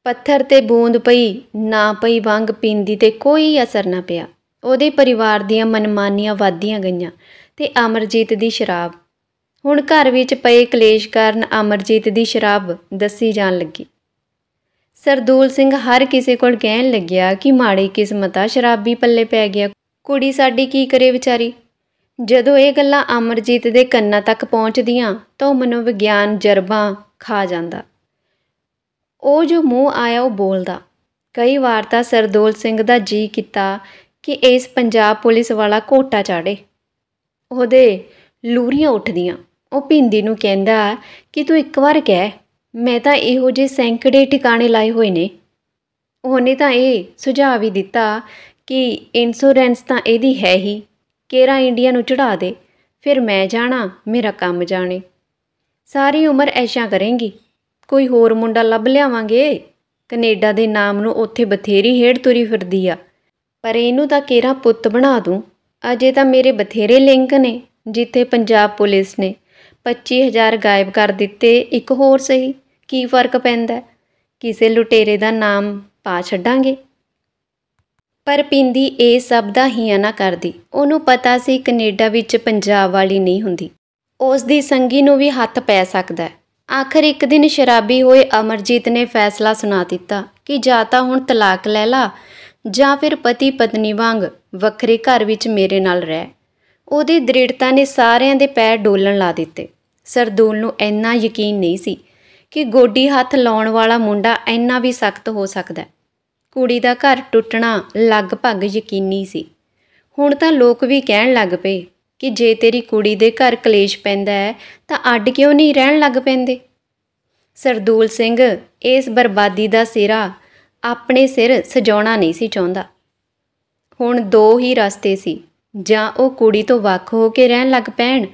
ਪੱਥਰ ਤੇ ਬੂੰਦ ਪਈ ਨਾ ਪਈ ਵੰਗ ਪਿੰਦੀ ਤੇ ਕੋਈ ਅਸਰ ਨਾ ਪਿਆ ਉਹਦੇ ਪਰਿਵਾਰ ਦੀਆਂ ਮਨਮਾਨੀਆਂ ਵਾਧੀਆਂ ਗਈਆਂ ਤੇ ਅਮਰਜੀਤ ਦੀ ਸ਼ਰਾਬ ਹੁਣ ਘਰ ਵਿੱਚ ਪਏ ਕਲੇਸ਼ ਕਾਰਨ ਅਮਰਜੀਤ ਦੀ ਸ਼ਰਾਬ ਦੱਸੀ ਜਾਣ ਲੱਗੀ ਸਰਦੂਲ ਸਿੰਘ ਹਰ ਕਿਸੇ ਕੋਲ ਕਹਿਣ ਲੱਗਿਆ ਕਿ ਮਾੜੀ ਕਿਸਮਤਾ ਸ਼ਰਾਬੀ ਪੱਲੇ ਪੈ ਗਿਆ ਕੁੜੀ ਸਾਡੀ ਕੀ ਕਰੇ ਵਿਚਾਰੀ ਜਦੋਂ ਇਹ ਗੱਲਾਂ ਅਮਰਜੀਤ ਦੇ ਕੰਨਾਂ ਤੱਕ ਪਹੁੰਚਦੀਆਂ ਤਾਂ ਉਹ ਮਨੋਵਿਗਿਆਨ ਜਰਬਾਂ ਖਾ ਜਾਂਦਾ ਉਹ ਜੋ ਮੂੰਹ ਆਇਆ ਉਹ ਬੋਲਦਾ ਕਈ ਵਾਰ ਤਾਂ ਸਰਦੋਲ ਸਿੰਘ ਦਾ ਜੀ ਕੀਤਾ ਕਿ ਇਸ ਪੰਜਾਬ ਪੁਲਿਸ ਵਾਲਾ ਕੋਟਾ ਚਾੜੇ ਉਹਦੇ ਲੂਰੀਆਂ ਉੱਠਦੀਆਂ ਉਹ ਭਿੰਦੀ ਨੂੰ ਕਹਿੰਦਾ ਕਿ ਤੂੰ ਇੱਕ ਵਾਰ ਕਹਿ ਮੈਂ ਤਾਂ ਇਹੋ ਜੇ ਸੈਂਕੜੇ ਟਿਕਾਣੇ ਲਾਏ ਹੋਏ ਨੇ ਉਹਨੇ ਤਾਂ ਇਹ ਸੁਝਾਅ ਵੀ ਦਿੱਤਾ ਕਿ ਇੰਸ਼ੋਰੈਂਸ ਤਾਂ ਇਹਦੀ ਹੈ ਹੀ ਕੇਰਾ ਇੰਡੀਆ ਨੂੰ ਚੜਾ ਦੇ ਫਿਰ ਮੈਂ ਜਾਣਾ ਮੇਰਾ ਕੰਮ ਜਾਣੇ ਸਾਰੀ ਉਮਰ ਐਸ਼ਾ ਕਰੇਂਗੀ ਕੋਈ ਹੋਰ ਮੁੰਡਾ ਲੱਭ ਲਿਆਵਾਂਗੇ ਕੈਨੇਡਾ ਦੇ ਨਾਮ ਨੂੰ ਉੱਥੇ ਬਥੇਰੀ ਹੇੜ ਤੁਰੀ ਫਿਰਦੀ ਆ ਪਰ ਇਹਨੂੰ ਤਾਂ ਕੇਰਾ ਪੁੱਤ ਬਣਾ ਦੂੰ ਅਜੇ ਤਾਂ ਮੇਰੇ ਬਥੇਰੇ ਲਿੰਕ ਨੇ ਜਿੱਥੇ ਪੰਜਾਬ ਪੁਲਿਸ ਨੇ 25000 ਗਾਇਬ ਕਰ ਦਿੱਤੇ ਇੱਕ ਹੋਰ ਸਹੀ ਕੀ ਫਰਕ ਪੈਂਦਾ ਕਿਸੇ ਲੁਟੇਰੇ ਦਾ ਨਾਮ ਪਾ ਛੱਡਾਂਗੇ ਪਰ ਪਿੰਦੀ ਇਹ ਸਭ ਦਾ ਨਾ ਕਰਦੀ ਉਹਨੂੰ ਪਤਾ ਸੀ ਕੈਨੇਡਾ ਵਿੱਚ ਪੰਜਾਬ ਵਾਲੀ ਨਹੀਂ ਹੁੰਦੀ ਉਸ ਦੀ ਸੰਗੀ ਨੂੰ ਵੀ ਹੱਥ ਪੈ ਸਕਦਾ ਆਖਰ ਇੱਕ ਦਿਨ ਸ਼ਰਾਬੀ ਹੋਏ ਅਮਰਜੀਤ ਨੇ ਫੈਸਲਾ ਸੁਣਾ ਦਿੱਤਾ ਕਿ ਜਾਂ ਤਾਂ ਹੁਣ ਤਲਾਕ ਲੈ ਲਾ ਜਾਂ ਫਿਰ ਪਤੀ ਪਤਨੀ ਵਾਂਗ ਵੱਖਰੇ ਘਰ ਵਿੱਚ ਮੇਰੇ ਨਾਲ ਰਹਿ ਉਹਦੀ ਦ੍ਰਿੜਤਾ ਨੇ ਸਾਰਿਆਂ ਦੇ ਪੈਰ ਡੋਲਣ ਲਾ ਦਿੱਤੇ ਸਰਦੂਲ ਨੂੰ ਇੰਨਾ ਯਕੀਨ ਨਹੀਂ ਸੀ ਕਿ ਗੋਡੀ ਹੱਥ ਲਾਉਣ ਵਾਲਾ ਮੁੰਡਾ ਇੰਨਾ ਵੀ ਸਖਤ ਹੋ ਸਕਦਾ ਕੁੜੀ ਦਾ ਘਰ ਟੁੱਟਣਾ ਲਗਭਗ ਯਕੀਨੀ ਸੀ ਹੁਣ ਤਾਂ ਲੋਕ ਵੀ ਕਹਿਣ ਲੱਗ ਪਏ ਕਿ ਜੇ ਤੇਰੀ ਕੁੜੀ ਦੇ ਘਰ ਕਲੇਸ਼ ਪੈਂਦਾ ਹੈ ਤਾਂ ਅੱਡ ਕਿਉਂ ਨਹੀਂ ਰਹਿਣ ਲੱਗ ਪੈਂਦੇ ਸਰਦੂਲ ਸਿੰਘ ਇਸ ਬਰਬਾਦੀ ਦਾ ਸਿਰਾ ਆਪਣੇ ਸਿਰ ਸਜਾਉਣਾ ਨਹੀਂ ਸੀ ਚਾਹੁੰਦਾ ਹੁਣ ਦੋ ਹੀ ਰਸਤੇ ਸੀ ਜਾਂ ਉਹ ਕੁੜੀ ਤੋਂ ਵੱਖ ਹੋ ਕੇ ਰਹਿਣ ਲੱਗ ਪੈਣ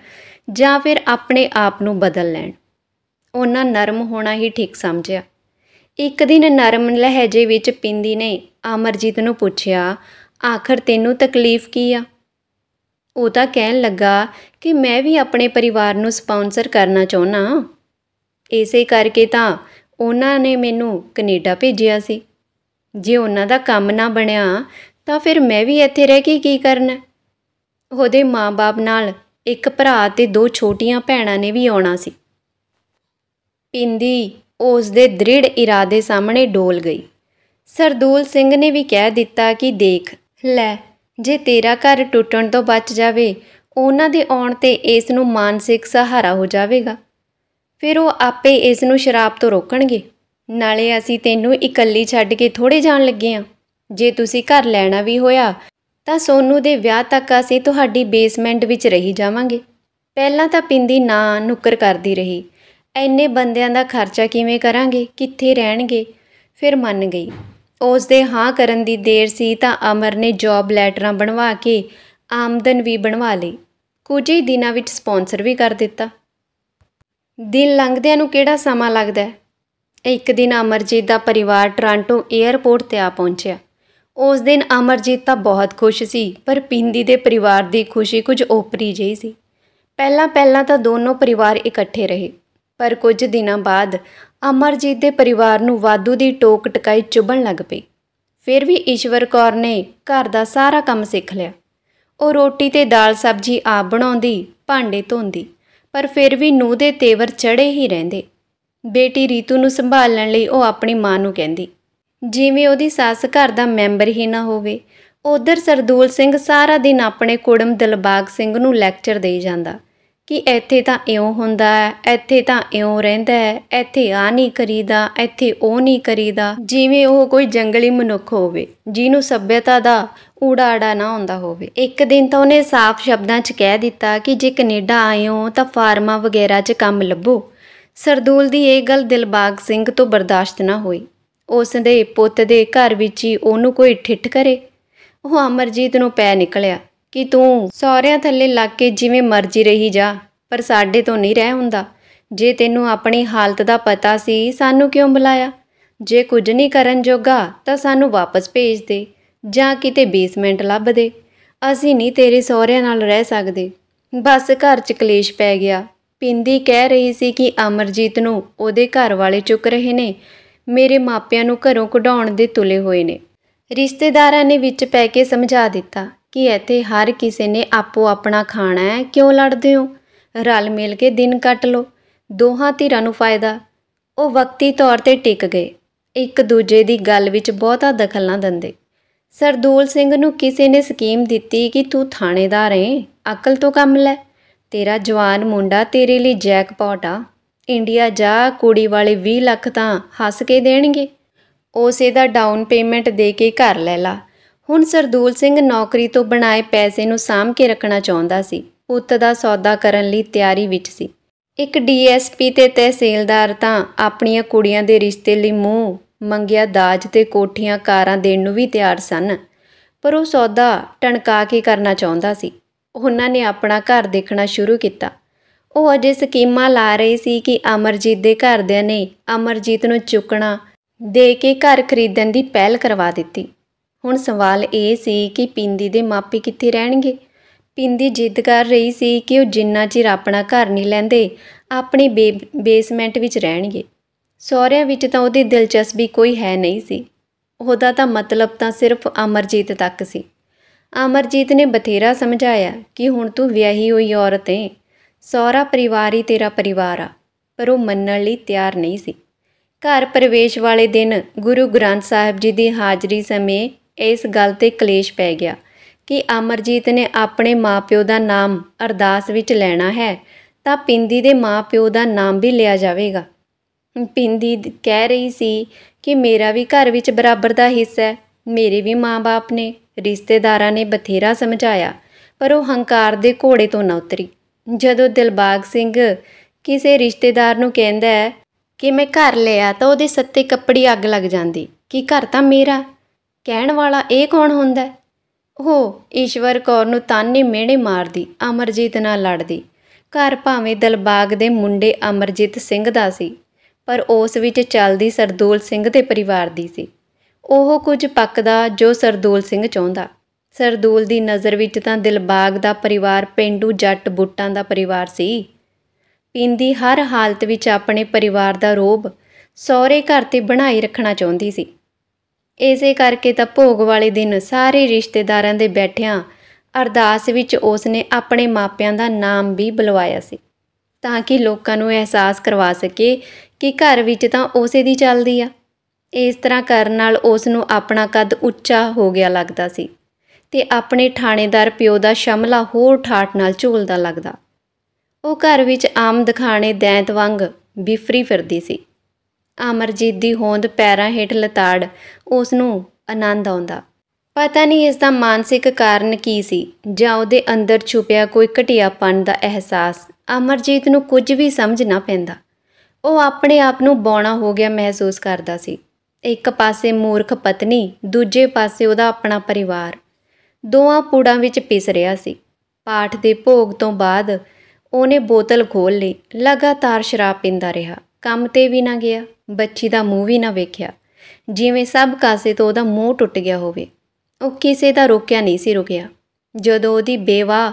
ਜਾਂ ਫਿਰ ਆਪਣੇ ਆਪ ਨੂੰ ਬਦਲ ਲੈਣ ਉਹਨਾਂ ਨਰਮ ਹੋਣਾ ਹੀ ਠੀਕ ਸਮਝਿਆ ਇੱਕ ਦਿਨ ਨਰਮ ਲਹਿਜੇ ਵਿੱਚ ਪਿੰਦੀ ਨੇ ਅਮਰਜੀਤ ਨੂੰ ਪੁੱਛਿਆ ਆਖਰ ਤੈਨੂੰ ਤਕਲੀਫ ਕੀ ਆ ਉਹ ਤਾਂ ਕਹਿਣ ਲੱਗਾ ਕਿ ਮੈਂ ਵੀ ਆਪਣੇ ਪਰਿਵਾਰ ਨੂੰ ਸਪਾਂਸਰ ਕਰਨਾ ਚਾਹੁੰਨਾ ਇਸੇ ਕਰਕੇ ਤਾਂ ਉਹਨਾਂ ਨੇ ਮੈਨੂੰ ਕੈਨੇਡਾ ਭੇਜਿਆ ਸੀ ਜੇ ਉਹਨਾਂ ਦਾ ਕੰਮ ਨਾ ਬਣਿਆ ਤਾਂ ਫਿਰ ਮੈਂ ਵੀ ਇੱਥੇ ਰਹਿ ਕੇ ਕੀ ਕਰਨਾ ਉਹਦੇ ਮਾਪੇ ਨਾਲ ਇੱਕ ਭਰਾ ਤੇ ਦੋ ਛੋਟੀਆਂ ਭੈਣਾਂ ਨੇ ਵੀ ਆਉਣਾ ਸੀ ਪਿੰਦੀ ਉਸ ਦੇ ਦ੍ਰਿੜ ਇਰਾਦੇ ਸਾਹਮਣੇ ਡੋਲ ਗਈ ਸਰਦੂਲ ਸਿੰਘ ਨੇ ਵੀ ਕਹਿ ਦਿੱਤਾ ਕਿ ਦੇਖ ਲੈ ਜੇ ਤੇਰਾ ਘਰ ਟੁੱਟਣ ਤੋਂ ਬਚ ਜਾਵੇ ਉਹਨਾਂ ਦੇ ਆਉਣ ਤੇ ਇਸ ਨੂੰ ਮਾਨਸਿਕ ਸਹਾਰਾ ਹੋ ਜਾਵੇਗਾ ਫਿਰ ਉਹ ਆਪੇ ਇਸ ਨੂੰ ਸ਼ਰਾਬ ਤੋਂ ਰੋਕਣਗੇ ਨਾਲੇ ਅਸੀਂ ਤੈਨੂੰ ਇਕੱਲੀ ਛੱਡ ਕੇ ਥੋੜੇ ਜਾਣ ਲੱਗੇ ਆ ਜੇ ਤੁਸੀਂ ਘਰ ਲੈਣਾ ਵੀ ਹੋਇਆ ਤਾਂ ਸੋਨੂ ਦੇ ਵਿਆਹ ਤੱਕ ਅਸੀਂ ਤੁਹਾਡੀ ਬੇਸਮੈਂਟ ਵਿੱਚ ਰਹੀ ਜਾਵਾਂਗੇ ਪਹਿਲਾਂ ਤਾਂ ਪਿੰਦੀ ਨਾ ਨੁੱਕਰ ਕਰਦੀ ਰਹੀ ਐਨੇ ਬੰਦਿਆਂ ਦਾ ਖਰਚਾ ਕਿਵੇਂ ਕਰਾਂਗੇ ਕਿੱਥੇ ਰਹਿਣਗੇ ਫਿਰ ਮੰਨ ਗਈ ਉਸ ਦੇ ਹਾਂ ਕਰਨ ਦੀ ਦੇਰ ਸੀ ਤਾਂ ਅਮਰ ਨੇ ਜੌਬ ਲੈਟਰਾਂ ਬਣਵਾ ਕੇ ਆਮਦਨ ਵੀ ਬਣਵਾ ਲਈ ਕੁਝ ਹੀ ਦਿਨਾਂ ਵਿੱਚ ਸਪਾਂਸਰ ਵੀ ਕਰ ਦਿੱਤਾ ਦਿਨ ਲੰਘਦਿਆਂ ਨੂੰ ਕਿਹੜਾ ਸਮਾਂ ਲੱਗਦਾ ਹੈ ਇੱਕ ਦਿਨ ਅਮਰਜੀਤ ਦਾ ਪਰਿਵਾਰ ਟ੍ਰਾਂਟੋ 에ਅਰਪੋਰਟ ਤੇ ਆ ਪਹੁੰਚਿਆ ਉਸ ਦਿਨ ਅਮਰਜੀਤ ਤਾਂ ਬਹੁਤ ਖੁਸ਼ ਸੀ ਪਰ ਪਿੰਦੀ ਦੇ ਪਰਿਵਾਰ ਦੀ ਖੁਸ਼ੀ ਕੁਝ ਓਪਰੀ ਜਿਹੀ ਸੀ ਪਹਿਲਾਂ ਪਹਿਲਾਂ ਤਾਂ ਦੋਨੋਂ ਪਰਿਵਾਰ ਇਕੱਠੇ ਰਹੇ ਪਰ ਕੁਝ ਦਿਨਾਂ ਬਾਅਦ ਅਮਰਜੀਤ ਦੇ ਪਰਿਵਾਰ ਨੂੰ ਵਾਧੂ ਦੀ ਟੋਕ ਟਕਾਈ ਚੁਭਣ ਲੱਗ ਪਈ ਫਿਰ ਵੀ ਈਸ਼ਵਰ ਕੌਰ ਨੇ ਘਰ ਦਾ ਸਾਰਾ ਕੰਮ ਸਿੱਖ ਲਿਆ ਉਹ ਰੋਟੀ ਤੇ ਦਾਲ ਸਬਜੀ ਆਪ ਬਣਾਉਂਦੀ ਭਾਂਡੇ ਧੋਂਦੀ ਪਰ ਫਿਰ ਵੀ ਨੂੰਹ ਦੇ ਤੇਵਰ ਚੜੇ ਹੀ ਰਹਿੰਦੇ ਬੇਟੀ ਰੀਤੂ ਨੂੰ ਸੰਭਾਲਣ ਲਈ ਉਹ ਆਪਣੀ ਮਾਂ ਨੂੰ ਕਹਿੰਦੀ ਜਿਵੇਂ ਉਹਦੀ ਸੱਸ ਘਰ ਦਾ ਮੈਂਬਰ ਹੀ ਨਾ ਹੋਵੇ ਉਧਰ ਸਰਦੂਲ ਸਿੰਘ ਸਾਰਾ ਦਿਨ ਆਪਣੇ ਕੁੜਮ ਦਿਲਬਾਗ ਸਿੰਘ ਨੂੰ ਲੈਕਚਰ ਦੇਈ ਜਾਂਦਾ ਕਿ ਇੱਥੇ ਤਾਂ ਇਉਂ ਹੁੰਦਾ ਹੈ ਇੱਥੇ ਤਾਂ ਇਉਂ ਰਹਿੰਦਾ ਹੈ ਇੱਥੇ ਆ ਨਹੀਂ ਕਰੀਦਾ ਇੱਥੇ ਉਹ ਨਹੀਂ ਕਰੀਦਾ ਜਿਵੇਂ ਉਹ ਕੋਈ ਜੰਗਲੀ ਮਨੁੱਖ ਹੋਵੇ ਜਿਹਨੂੰ ਸੱਭਿਅਤਾ ਦਾ ਊੜਾੜਾ ਨਾ ਹੁੰਦਾ ਹੋਵੇ ਇੱਕ ਦਿਨ ਤਾਂ ਉਹਨੇ ਸਾਫ਼ ਸ਼ਬਦਾਂ 'ਚ ਕਹਿ ਦਿੱਤਾ ਕਿ ਜੇ ਕੈਨੇਡਾ ਆਇਓ ਤਾਂ ਫਾਰਮਾ ਵਗੈਰਾ 'ਚ ਕੰਮ ਲੱਭੋ ਸਰਦੂਲ ਦੀ ਇਹ ਗੱਲ ਦਿਲਬਾਗ ਸਿੰਘ ਤੋਂ ਬਰਦਾਸ਼ਤ ਨਾ ਹੋਈ ਉਸ ਦੇ ਪੁੱਤ ਦੇ ਘਰ ਵਿੱਚ ਹੀ ਉਹਨੂੰ ਕੋਈ ਠਿੱਠ ਕਰੇ ਉਹ ਅਮਰਜੀਤ ਨੂੰ ਪੈ ਨਿਕਲਿਆ ਕਿ ਤੂੰ ਸਾਰਿਆਂ ਥੱਲੇ ਲੱਗ ਕੇ ਜਿਵੇਂ ਮਰਜ਼ੀ ਰਹੀ ਜਾ ਪਰ ਸਾਡੇ ਤੋਂ ਨਹੀਂ ਰਹਿ ਹੁੰਦਾ ਜੇ ਤੈਨੂੰ ਆਪਣੀ ਹਾਲਤ ਦਾ ਪਤਾ ਸੀ ਸਾਨੂੰ ਕਿਉਂ ਬੁਲਾਇਆ ਜੇ ਕੁਝ ਨਹੀਂ ਕਰਨ ਜੋਗਾ ਤਾਂ ਸਾਨੂੰ ਵਾਪਸ ਭੇਜ ਦੇ ਜਾਂ ਕਿਤੇ ਬੇਸਮੈਂਟ ਲੱਭ ਦੇ ਅਸੀਂ ਨਹੀਂ ਤੇਰੇ ਸਹੁਰਿਆਂ ਨਾਲ ਰਹਿ ਸਕਦੇ ਬਸ ਘਰ 'ਚ ਕਲੇਸ਼ ਪੈ ਗਿਆ ਪਿੰਦੀ ਕਹਿ ਰਹੀ ਸੀ ਕਿ ਅਮਰਜੀਤ ਨੂੰ ਉਹਦੇ ਘਰ ਵਾਲੇ ਚੁੱਕ ਰਹੇ ਨੇ ਮੇਰੇ ਮਾਪਿਆਂ ਨੂੰ ਘਰੋਂ ਕਢਾਉਣ ਦੇ ਤੁਲੇ ਹੋਏ ਨੇ ਰਿਸ਼ਤੇਦਾਰਾਂ ਨੇ ਵਿੱਚ ਪੈ ਕੇ ਸਮਝਾ ਦਿੱਤਾ ਕਿ ਇੱਥੇ ਹਰ ਕਿਸੇ ਨੇ ਆਪੋ ਆਪਣਾ ਖਾਣਾ ਹੈ ਕਿਉਂ ਲੜਦੇ ਹੋ ਰਲ ਮਿਲ ਕੇ ਦਿਨ ਕੱਟ ਲਓ ਦੋਹਾਂ ਧਿਰਾਂ ਨੂੰ ਫਾਇਦਾ ਉਹ ਵਕਤੀ ਤੌਰ ਤੇ ਟਿਕ ਗਏ ਇੱਕ ਦੂਜੇ ਦੀ ਗੱਲ ਵਿੱਚ ਬਹੁਤਾ ਦਖਲ ਨਾ ਦਿੰਦੇ ਸਰਦੂਲ ਸਿੰਘ ਨੂੰ ਕਿਸੇ ਨੇ ਸਕੀਮ ਦਿੱਤੀ ਕਿ ਤੂੰ ਥਾਣੇਦਾਰ ਹੈ ਅਕਲ ਤੋਂ ਕੰਮ ਲੈ ਤੇਰਾ ਜਵਾਨ ਮੁੰਡਾ ਤੇਰੇ ਲਈ ਜੈਕਪਾਟ ਆ ਇੰਡੀਆ ਜਾ ਕੁੜੀ ਵਾਲੇ 20 ਲੱਖ ਤਾਂ ਹੱਸ ਕੇ ਦੇਣਗੇ ਉਸੇ ਦਾ ਡਾਊਨ ਪੇਮੈਂਟ ਦੇ ਕੇ ਘਰ ਲੈ ਲਾ ਹੁਣ ਸਰਦੂਲ ਸਿੰਘ ਨੌਕਰੀ ਤੋਂ ਬਣਾਏ ਪੈਸੇ ਨੂੰ ਸਾਂਭ ਕੇ ਰੱਖਣਾ ਚਾਹੁੰਦਾ ਸੀ ਪੁੱਤ ਦਾ ਸੌਦਾ ਕਰਨ ਲਈ ਤਿਆਰੀ ਵਿੱਚ ਸੀ ਇੱਕ ਡੀਐਸਪੀ ਤੇ ਤਹਿਸੀਲਦਾਰ ਤਾਂ ਆਪਣੀਆਂ ਕੁੜੀਆਂ ਦੇ ਰਿਸ਼ਤੇ ਲਈ ਮੂੰਹ ਮੰਗਿਆ ਦਾਜ ਤੇ ਕੋਠੀਆਂ ਕਾਰਾਂ ਦੇਣ ਨੂੰ ਵੀ ਤਿਆਰ ਸਨ ਪਰ ਉਹ ਸੌਦਾ ਟਣਕਾ ਕੇ ਕਰਨਾ ਚਾਹੁੰਦਾ ਸੀ ਉਹਨਾਂ ਨੇ ਆਪਣਾ ਘਰ ਦੇਖਣਾ ਸ਼ੁਰੂ ਕੀਤਾ ਉਹ ਅਜੇ ਸਕੀਮਾਂ ਲਾ ਰਹੀ ਸੀ ਕਿ ਅਮਰਜੀਤ ਦੇ ਘਰਦਿਆਂ ਨੇ ਅਮਰਜੀਤ ਨੂੰ ਚੁੱਕਣਾ ਦੇ ਕੇ ਘਰ ਖਰੀਦਣ ਦੀ ਪਹਿਲ ਕਰਵਾ ਦਿੱਤੀ ਹੁਣ ਸਵਾਲ ਇਹ ਸੀ ਕਿ ਪਿੰਦੀ ਦੇ ਮਾਪੇ ਕਿੱਥੇ ਰਹਿਣਗੇ ਪਿੰਦੀ ਜਿੱਦ ਕਰ ਰਹੀ ਸੀ ਕਿ ਉਹ ਜਿੰਨਾ ਚਿਰ ਆਪਣਾ ਘਰ ਨਹੀਂ ਲੈਂਦੇ ਆਪਣੇ ਬੇਸਮੈਂਟ ਵਿੱਚ ਰਹਿਣਗੇ ਸਹੁਰਿਆਂ ਵਿੱਚ ਤਾਂ ਉਹਦੀ ਦਿਲਚਸਪੀ ਕੋਈ ਹੈ ਨਹੀਂ ਸੀ ਉਹਦਾ ਤਾਂ ਮਤਲਬ ਤਾਂ ਸਿਰਫ ਅਮਰਜੀਤ ਤੱਕ ਸੀ ਅਮਰਜੀਤ ਨੇ ਬਥੇਰਾ ਸਮਝਾਇਆ ਕਿ ਹੁਣ ਤੂੰ ਵਿਆਹੀ ਹੋਈ ਔਰਤ ਹੈ ਸਹੁਰਾ ਪਰਿਵਾਰ ਹੀ ਤੇਰਾ ਪਰਿਵਾਰ ਆ ਪਰ ਉਹ ਮੰਨਣ ਲਈ ਤਿਆਰ ਨਹੀਂ ਸੀ ਘਰ ਪ੍ਰਵੇਸ਼ ਵਾਲੇ ਦਿਨ ਗੁਰੂ ਗ੍ਰੰਥ ਸਾਹਿਬ ਜੀ ਦੀ ਹਾਜ਼ਰੀ ਸਮੇਂ ਇਸ ਗੱਲ ਤੇ ਕਲੇਸ਼ ਪੈ ਗਿਆ ਕਿ ਅਮਰਜੀਤ ਨੇ ਆਪਣੇ ਮਾਪਿਓ ਦਾ ਨਾਮ ਅਰਦਾਸ ਵਿੱਚ ਲੈਣਾ ਹੈ ਤਾਂ ਪਿੰਦੀ ਦੇ ਮਾਪਿਓ ਦਾ ਨਾਮ ਵੀ ਲਿਆ ਜਾਵੇਗਾ ਪਿੰਦੀ ਕਹਿ ਰਹੀ ਸੀ ਕਿ ਮੇਰਾ ਵੀ ਘਰ ਵਿੱਚ ਬਰਾਬਰ ਦਾ ਹਿੱਸਾ ਹੈ ਮੇਰੇ ਵੀ ਮਾਪੇ ਨੇ ਰਿਸ਼ਤੇਦਾਰਾਂ ਨੇ ਬਥੇਰਾ ਸਮਝਾਇਆ ਪਰ ਉਹ ਹੰਕਾਰ ਦੇ ਘੋੜੇ ਤੋਂ ਨਾ ਉਤਰੀ ਜਦੋਂ ਦਿਲਬਾਗ ਸਿੰਘ ਕਿਸੇ ਰਿਸ਼ਤੇਦਾਰ ਨੂੰ ਕਹਿੰਦਾ ਹੈ ਕਿ ਮੈਂ ਘਰ ਲਿਆ ਤਾਂ ਉਹਦੇ ਸੱਤੇ ਕੱਪੜੀ ਅੱਗ ਲੱਗ ਜਾਂਦੀ ਕਿ ਘਰ ਤਾਂ ਮੇਰਾ ਕਹਿਣ ਵਾਲਾ ਇਹ ਕੌਣ ਹੁੰਦਾ ਹੈ ਉਹ ਈਸ਼ਵਰ ਕੌਰ ਨੂੰ ਤਾਨੇ ਮਿਹਣੇ ਮਾਰਦੀ ਅਮਰਜੀਤ ਨਾਲ ਲੜਦੀ ਘਰ ਭਾਵੇਂ ਦਲਬਾਗ ਦੇ ਮੁੰਡੇ ਅਮਰਜੀਤ ਸਿੰਘ ਦਾ ਸੀ ਪਰ ਉਸ ਵਿੱਚ ਚੱਲਦੀ ਸਰਦੂਲ ਸਿੰਘ ਦੇ ਪਰਿਵਾਰ ਦੀ ਸੀ ਉਹ ਕੁਝ ਪੱਕਦਾ ਜੋ ਸਰਦੂਲ ਸਿੰਘ ਚਾਹੁੰਦਾ ਸਰਦੂਲ ਦੀ ਨਜ਼ਰ ਵਿੱਚ ਤਾਂ ਦਿਲਬਾਗ ਦਾ ਪਰਿਵਾਰ ਪਿੰਡੂ ਜੱਟ ਬੁੱਟਾਂ ਦਾ ਪਰਿਵਾਰ ਸੀ ਪਿੰਦੀ ਹਰ ਹਾਲਤ ਵਿੱਚ ਆਪਣੇ ਪਰਿਵਾਰ ਦਾ ਰੋਬ ਸਹੁਰੇ ਘਰ ਤੇ ਬਣਾਈ ਰੱਖਣਾ ਚਾਹੁੰਦੀ ਸੀ ਇਸੇ ਕਰਕੇ ਤਾਂ ਭੋਗ ਵਾਲੇ ਦਿਨ ਸਾਰੇ ਰਿਸ਼ਤੇਦਾਰਾਂ ਦੇ ਬੈਠਿਆਂ ਅਰਦਾਸ ਵਿੱਚ ਉਸ ਨੇ ਆਪਣੇ ਮਾਪਿਆਂ ਦਾ ਨਾਮ ਵੀ ਬੁਲਵਾਇਆ ਸੀ ਤਾਂ ਕਿ ਲੋਕਾਂ ਨੂੰ ਅਹਿਸਾਸ ਕਰਵਾ ਸਕੇ ਕਿ ਘਰ ਵਿੱਚ ਤਾਂ ਉਸੇ ਦੀ ਚੱਲਦੀ ਆ ਇਸ ਤਰ੍ਹਾਂ ਕਰਨ ਨਾਲ ਉਸ ਨੂੰ ਆਪਣਾ ਕੱਦ ਉੱਚਾ ਹੋ ਗਿਆ ਲੱਗਦਾ ਸੀ ਤੇ ਆਪਣੇ ਥਾਣੇਦਾਰ ਪਿਓ ਦਾ ਸ਼ਮਲਾ ਹੋਰ ਠਾਠ ਨਾਲ ਝੂਲਦਾ ਲੱਗਦਾ ਉਹ ਘਰ ਵਿੱਚ ਆਮ ਦਿਖਾਣੇ ਦੈਂਤ ਵਾਂਗ ਬਿਫਰੀ ਫਿਰਦੀ ਸੀ ਅਮਰਜੀਤ ਦੀ ਹੋਂਦ ਪੈਰਾਂ ਹੇਠ ਲਤਾੜ ਉਸ ਨੂੰ ਆਨੰਦ ਆਉਂਦਾ ਪਤਾ ਨਹੀਂ ਇਸ ਦਾ ਮਾਨਸਿਕ ਕਾਰਨ ਕੀ ਸੀ ਜਾਂ ਉਹਦੇ ਅੰਦਰ ਛੁਪਿਆ ਕੋਈ ਘਟਿਆਪਨ ਦਾ ਅਹਿਸਾਸ ਅਮਰਜੀਤ ਨੂੰ ਕੁਝ ਵੀ ਸਮਝ ਨਾ ਪੈਂਦਾ ਉਹ ਆਪਣੇ ਆਪ ਨੂੰ ਬੌਣਾ ਹੋ ਗਿਆ ਮਹਿਸੂਸ ਕਰਦਾ ਸੀ ਇੱਕ ਪਾਸੇ ਮੂਰਖ ਪਤਨੀ ਦੂਜੇ ਪਾਸੇ ਉਹਦਾ ਆਪਣਾ ਪਰਿਵਾਰ ਦੋਵਾਂ ਪੂੜਾਂ ਵਿੱਚ ਪਿਸ ਰਿਹਾ ਸੀ ਪਾਠ ਦੇ ਭੋਗ ਤੋਂ ਬਾਅਦ ਉਹਨੇ ਬੋਤਲ ਖੋਲ ਲਈ ਲਗਾਤਾਰ ਸ਼ਰਾਬ ਪੀਂਦਾ ਰਿਹਾ ਕੰਮ ਤੇ ਵੀ ਨਾ ਗਿਆ ਬੱਚੀ ਦਾ ਮੂੰਹ ਵੀ ਨਾ ਵੇਖਿਆ ਜਿਵੇਂ ਸਭ ਕਾਸੇ ਤੋਂ ਉਹਦਾ ਮੂੰਹ ਟੁੱਟ ਗਿਆ ਹੋਵੇ ਉਹ ਕਿਸੇ ਦਾ ਰੋਕਿਆ ਨਹੀਂ ਸੀ ਰੁਕਿਆ ਜਦੋਂ ਉਹਦੀ ਬੇਵਾ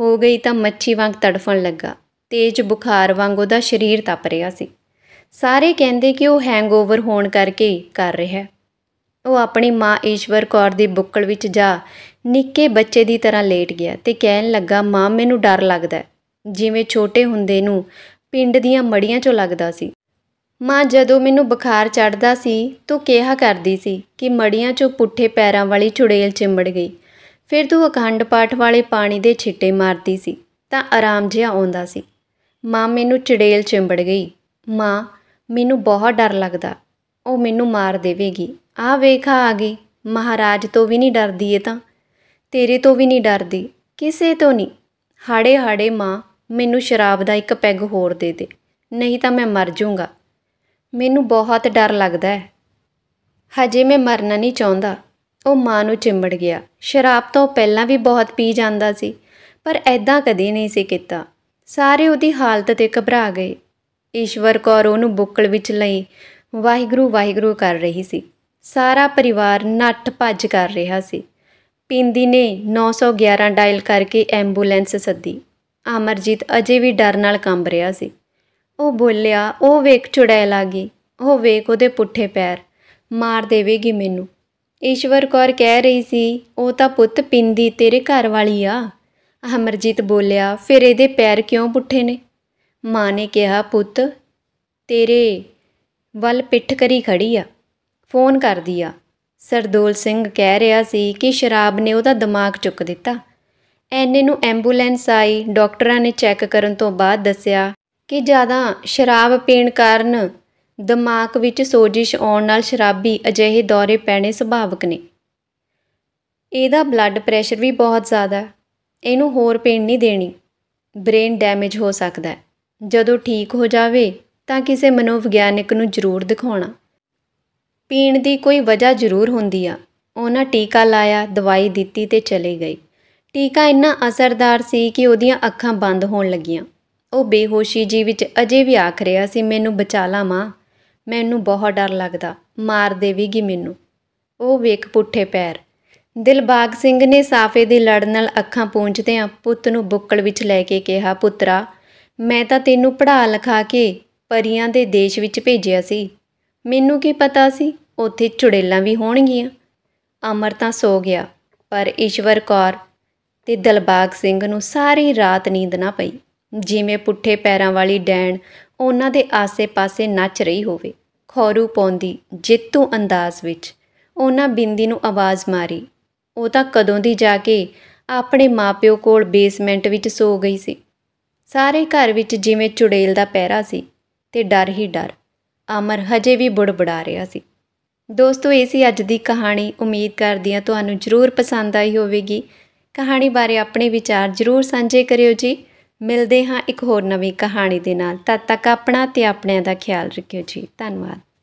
ਹੋ ਗਈ ਤਾਂ ਮੱਛੀ ਵਾਂਗ ਤੜਫਣ ਲੱਗਾ ਤੇਜ਼ ਬੁਖਾਰ ਵਾਂਗ ਉਹਦਾ ਸਰੀਰ ਤਪ ਰਿਹਾ ਸੀ ਸਾਰੇ ਕਹਿੰਦੇ ਕਿ ਉਹ ਹੈਂਗਓਵਰ ਹੋਣ ਕਰਕੇ ਕਰ ਰਿਹਾ ਉਹ ਆਪਣੀ ਮਾਂ ਈਸ਼ਵਰ ਕੌਰ ਦੀ ਬੁੱਕਲ ਵਿੱਚ ਜਾ ਨਿੱਕੇ ਬੱਚੇ ਦੀ ਤਰ੍ਹਾਂ ਲੇਟ ਗਿਆ ਤੇ ਕਹਿਣ ਲੱਗਾ ਮਾਂ ਮੈਨੂੰ ਡਰ ਲੱਗਦਾ ਜਿਵੇਂ ਛੋਟੇ ਹੁੰਦੇ ਨੂੰ ਪਿੰਡ ਦੀਆਂ ਮੜੀਆਂ 'ਚੋਂ ਲੱਗਦਾ ਸੀ ਮਾਂ ਜਦੋਂ ਮੈਨੂੰ ਬੁਖਾਰ ਚੜਦਾ ਸੀ ਤੂੰ ਕਿਹਾ ਕਰਦੀ ਸੀ ਕਿ ਮੜੀਆਂ 'ਚੋਂ ਪੁੱਠੇ ਪੈਰਾਂ ਵਾਲੀ ਚੁੜੇਲ ਚਿੰਬੜ ਗਈ ਫਿਰ ਤੂੰ ਅਖੰਡ ਪਾਠ ਵਾਲੇ ਪਾਣੀ ਦੇ ਛਿੱਟੇ ਮਾਰਦੀ ਸੀ ਤਾਂ ਆਰਾਮ ਜਿਹਾ ਆਉਂਦਾ ਸੀ ਮਾਂ ਮੈਨੂੰ ਚੜੇਲ ਚਿੰਬੜ ਗਈ ਮਾਂ ਮੈਨੂੰ ਬਹੁਤ ਡਰ ਲੱਗਦਾ ਉਹ ਮੈਨੂੰ ਮਾਰ ਦੇਵੇਗੀ ਆ ਵੇਖਾ ਆ ਗਈ ਮਹਾਰਾਜ ਤੋਂ ਵੀ ਨਹੀਂ ਡਰਦੀ ਇਹ ਤਾਂ ਤੇਰੇ ਤੋਂ ਵੀ ਨਹੀਂ ਡਰਦੀ ਕਿਸੇ ਤੋਂ ਨਹੀਂ ਹਾੜੇ ਹਾੜੇ ਮਾਂ ਮੈਨੂੰ ਸ਼ਰਾਬ ਦਾ ਇੱਕ ਪੈਗ ਹੋਰ ਦੇ ਦੇ ਨਹੀਂ ਤਾਂ ਮੈਂ ਮਰ ਜਾਊਂਗਾ ਮੈਨੂੰ ਬਹੁਤ ਡਰ ਲੱਗਦਾ ਹੈ ਹਜੇ ਮੈਂ ਮਰਨਾ ਨਹੀਂ ਚਾਹੁੰਦਾ ਉਹ ਮਾਂ ਨੂੰ ਚਿੰਬੜ ਗਿਆ ਸ਼ਰਾਬ ਤੋਂ ਪਹਿਲਾਂ ਵੀ ਬਹੁਤ ਪੀ ਜਾਂਦਾ ਸੀ ਪਰ ਐਦਾਂ ਕਦੇ ਨਹੀਂ ਸੀ ਕੀਤਾ ਸਾਰੇ ਉਹਦੀ ਹਾਲਤ ਤੇ ਘਬਰਾ ਗਏ ਈਸ਼ਵਰ ਕੌਰ ਉਹਨੂੰ ਬੁੱਕਲ ਵਿੱਚ ਲਈ ਵਾਹਿਗੁਰੂ ਵਾਹਿਗੁਰੂ ਕਰ ਰਹੀ ਸੀ ਸਾਰਾ ਪਰਿਵਾਰ ਨੱਠ ਭੱਜ ਕਰ ਰਿਹਾ ਸੀ ਪਿੰਦੀ ਨੇ 911 ਡਾਇਲ ਕਰਕੇ ਐਂਬੂਲੈਂਸ ਸੱਦੀ ਅਮਰਜੀਤ ਅਜੇ ਵੀ ਡਰ ਨਾਲ ਕੰਬ ਰਿਹਾ ਸੀ ਉਹ ਬੋਲਿਆ ਉਹ ਵੇਖ ਚੁੜੈਲ ਆ ਗਈ ਉਹ ਵੇਖ ਉਹਦੇ ਪੁੱਠੇ ਪੈਰ ਮਾਰ ਦੇਵੇਗੀ ਮੈਨੂੰ ਈਸ਼ਵਰ ਕੌਰ ਕਹਿ ਰਹੀ ਸੀ ਉਹ ਤਾਂ ਪੁੱਤ ਪਿੰਦੀ ਤੇਰੇ ਘਰ ਵਾਲੀ ਆ ਅਮਰਜੀਤ ਬੋਲਿਆ ਫਿਰ ਇਹਦੇ ਪੈਰ ਕਿਉਂ ਪੁੱਠੇ ਨੇ ਮਾਂ ਨੇ ਕਿਹਾ ਪੁੱਤ ਤੇਰੇ ਵੱਲ ਪਿੱਠ ਕਰੀ ਖੜੀ ਆ ਫੋਨ ਕਰਦੀ ਆ ਸਰਦੋਲ ਸਿੰਘ ਕਹਿ ਰਿਹਾ ਸੀ ਕਿ ਸ਼ਰਾਬ ਨੇ ਉਹਦਾ ਦਿਮਾਗ ਚੁੱਕ ਦਿੱਤਾ ਐਨੇ ਨੂੰ ਐਂਬੂਲੈਂਸ ਆਈ ਡਾਕਟਰਾਂ ਨੇ ਚੈੱਕ ਕਰਨ ਤੋਂ ਬਾਅਦ ਦੱਸਿਆ ਕਿ ਜ਼ਿਆਦਾ ਸ਼ਰਾਬ ਪੀਣ ਕਾਰਨ ਦਿਮਾਗ ਵਿੱਚ ਸੋਜਿਸ਼ ਆਉਣ ਨਾਲ ਸ਼ਰਾਬੀ ਅਜਿਹੇ ਦੌਰੇ ਪੈਣੇ ਸੁਭਾਵਕ ਨੇ ਇਹਦਾ ਬਲੱਡ ਪ੍ਰੈਸ਼ਰ ਵੀ ਬਹੁਤ ਜ਼ਿਆਦਾ ਇਹਨੂੰ ਹੋਰ ਪੇਨ ਨਹੀਂ ਦੇਣੀ ਬ੍ਰੇਨ ਡੈਮੇਜ ਹੋ ਸਕਦਾ ਹੈ ਜਦੋਂ ਠੀਕ ਹੋ ਜਾਵੇ ਤਾਂ ਕਿਸੇ ਮਨੋਵਿਗਿਆਨਿਕ ਨੂੰ ਜ਼ਰੂਰ ਦਿਖਾਉਣਾ ਪੀਣ ਦੀ ਕੋਈ ਵਜ੍ਹਾ ਜ਼ਰੂਰ ਹੁੰਦੀ ਆ ਉਹਨਾਂ ਟੀਕਾ ਲਾਇਆ ਦਵਾਈ ਦਿੱਤੀ ਤੇ ਚਲੇ ਗਏ ਟੀਕਾ ਇੰਨਾ ਅਸਰਦਾਰ ਸੀ ਕਿ ਉਹਦੀਆਂ ਅੱਖਾਂ ਬੰਦ ਹੋਣ ਲੱਗੀਆਂ ਉਹ ਬੇਹੋਸ਼ੀ ਜੀ ਵਿੱਚ ਅਜੇ ਵੀ ਆਖ ਰਿਹਾ ਸੀ ਮੈਨੂੰ ਬਚਾ ਲਾ ਮਾਂ ਮੈਨੂੰ ਬਹੁਤ ਡਰ ਲੱਗਦਾ ਮਾਰ ਦੇਵੇਗੀ ਮੈਨੂੰ ਉਹ ਵੇਖ ਪੁੱਠੇ ਪੈਰ ਦਿਲਬਾਗ ਸਿੰਘ ਨੇ ਸਾਫੇ ਦੇ ਲੜ ਨਾਲ ਅੱਖਾਂ ਪੂੰਝਦੇ ਆ ਪੁੱਤ ਨੂੰ ਬੁੱਕਲ ਵਿੱਚ ਲੈ ਕੇ ਕਿਹਾ ਪੁੱਤਰਾ ਮੈਂ ਤਾਂ ਤੈਨੂੰ ਪੜਾ ਲਿਖਾ ਕੇ ਪਰੀਆਂ ਦੇ ਦੇਸ਼ ਵਿੱਚ ਭੇਜਿਆ ਸੀ ਮੈਨੂੰ ਕੀ ਪਤਾ ਸੀ ਉੱਥੇ ਚੁੜੇਲਾਂ ਵੀ ਹੋਣਗੀਆਂ ਅਮਰ ਤਾਂ ਸੋ ਗਿਆ ਪਰ ਈਸ਼ਵਰ ਕੌਰ ਤੇ ਦਲਬਾਗ ਸਿੰਘ ਨੂੰ ਸਾਰੀ ਰਾਤ ਨੀਂਦ ਨਾ ਪਈ ਜਿਵੇਂ ਪੁੱਠੇ ਪੈਰਾਂ ਵਾਲੀ ਡੈਣ ਉਹਨਾਂ ਦੇ ਆਸੇ-ਪਾਸੇ ਨੱਚ ਰਹੀ ਹੋਵੇ ਖੌਰੂ ਪੌਂਦੀ ਜੇਤੂ ਅੰਦਾਜ਼ ਵਿੱਚ ਉਹਨਾਂ ਬਿੰਦੀ ਨੂੰ ਆਵਾਜ਼ ਮਾਰੀ ਉਹ ਤਾਂ ਕਦੋਂ ਦੀ ਜਾ ਕੇ ਆਪਣੇ ਮਾਪਿਓ ਕੋਲ ਬੇਸਮੈਂਟ ਵਿੱਚ ਸੋ ਗਈ ਸੀ ਸਾਰੇ ਘਰ ਵਿੱਚ ਜਿਵੇਂ ਚੁੜੇਲ ਦਾ ਪਹਿਰਾ ਸੀ ਤੇ ਡਰ ਹੀ ਡਰ ਅਮਰ ਹਜੇ ਵੀ ਬੁੜਬੜਾ ਰਿਹਾ ਸੀ ਦੋਸਤੋ ਇਹ ਸੀ ਅੱਜ ਦੀ ਕਹਾਣੀ ਉਮੀਦ ਕਰਦੀ ਹਾਂ ਤੁਹਾਨੂੰ ਜ਼ਰੂਰ ਪਸੰਦ ਆਈ ਹੋਵੇਗੀ ਕਹਾਣੀ ਬਾਰੇ ਆਪਣੇ ਵਿਚਾਰ ਜ਼ਰੂਰ ਸਾਂਝੇ ਕਰਿਓ ਜੀ ਮਿਲਦੇ ਹਾਂ ਇੱਕ ਹੋਰ ਨਵੀਂ ਕਹਾਣੀ ਦੇ ਨਾਲ ਤਦ ਤੱਕ ਆਪਣਾ ਤੇ ਆਪਣਿਆਂ ਦਾ ਖਿਆਲ ਰੱਖਿਓ ਜੀ ਧੰਨਵਾਦ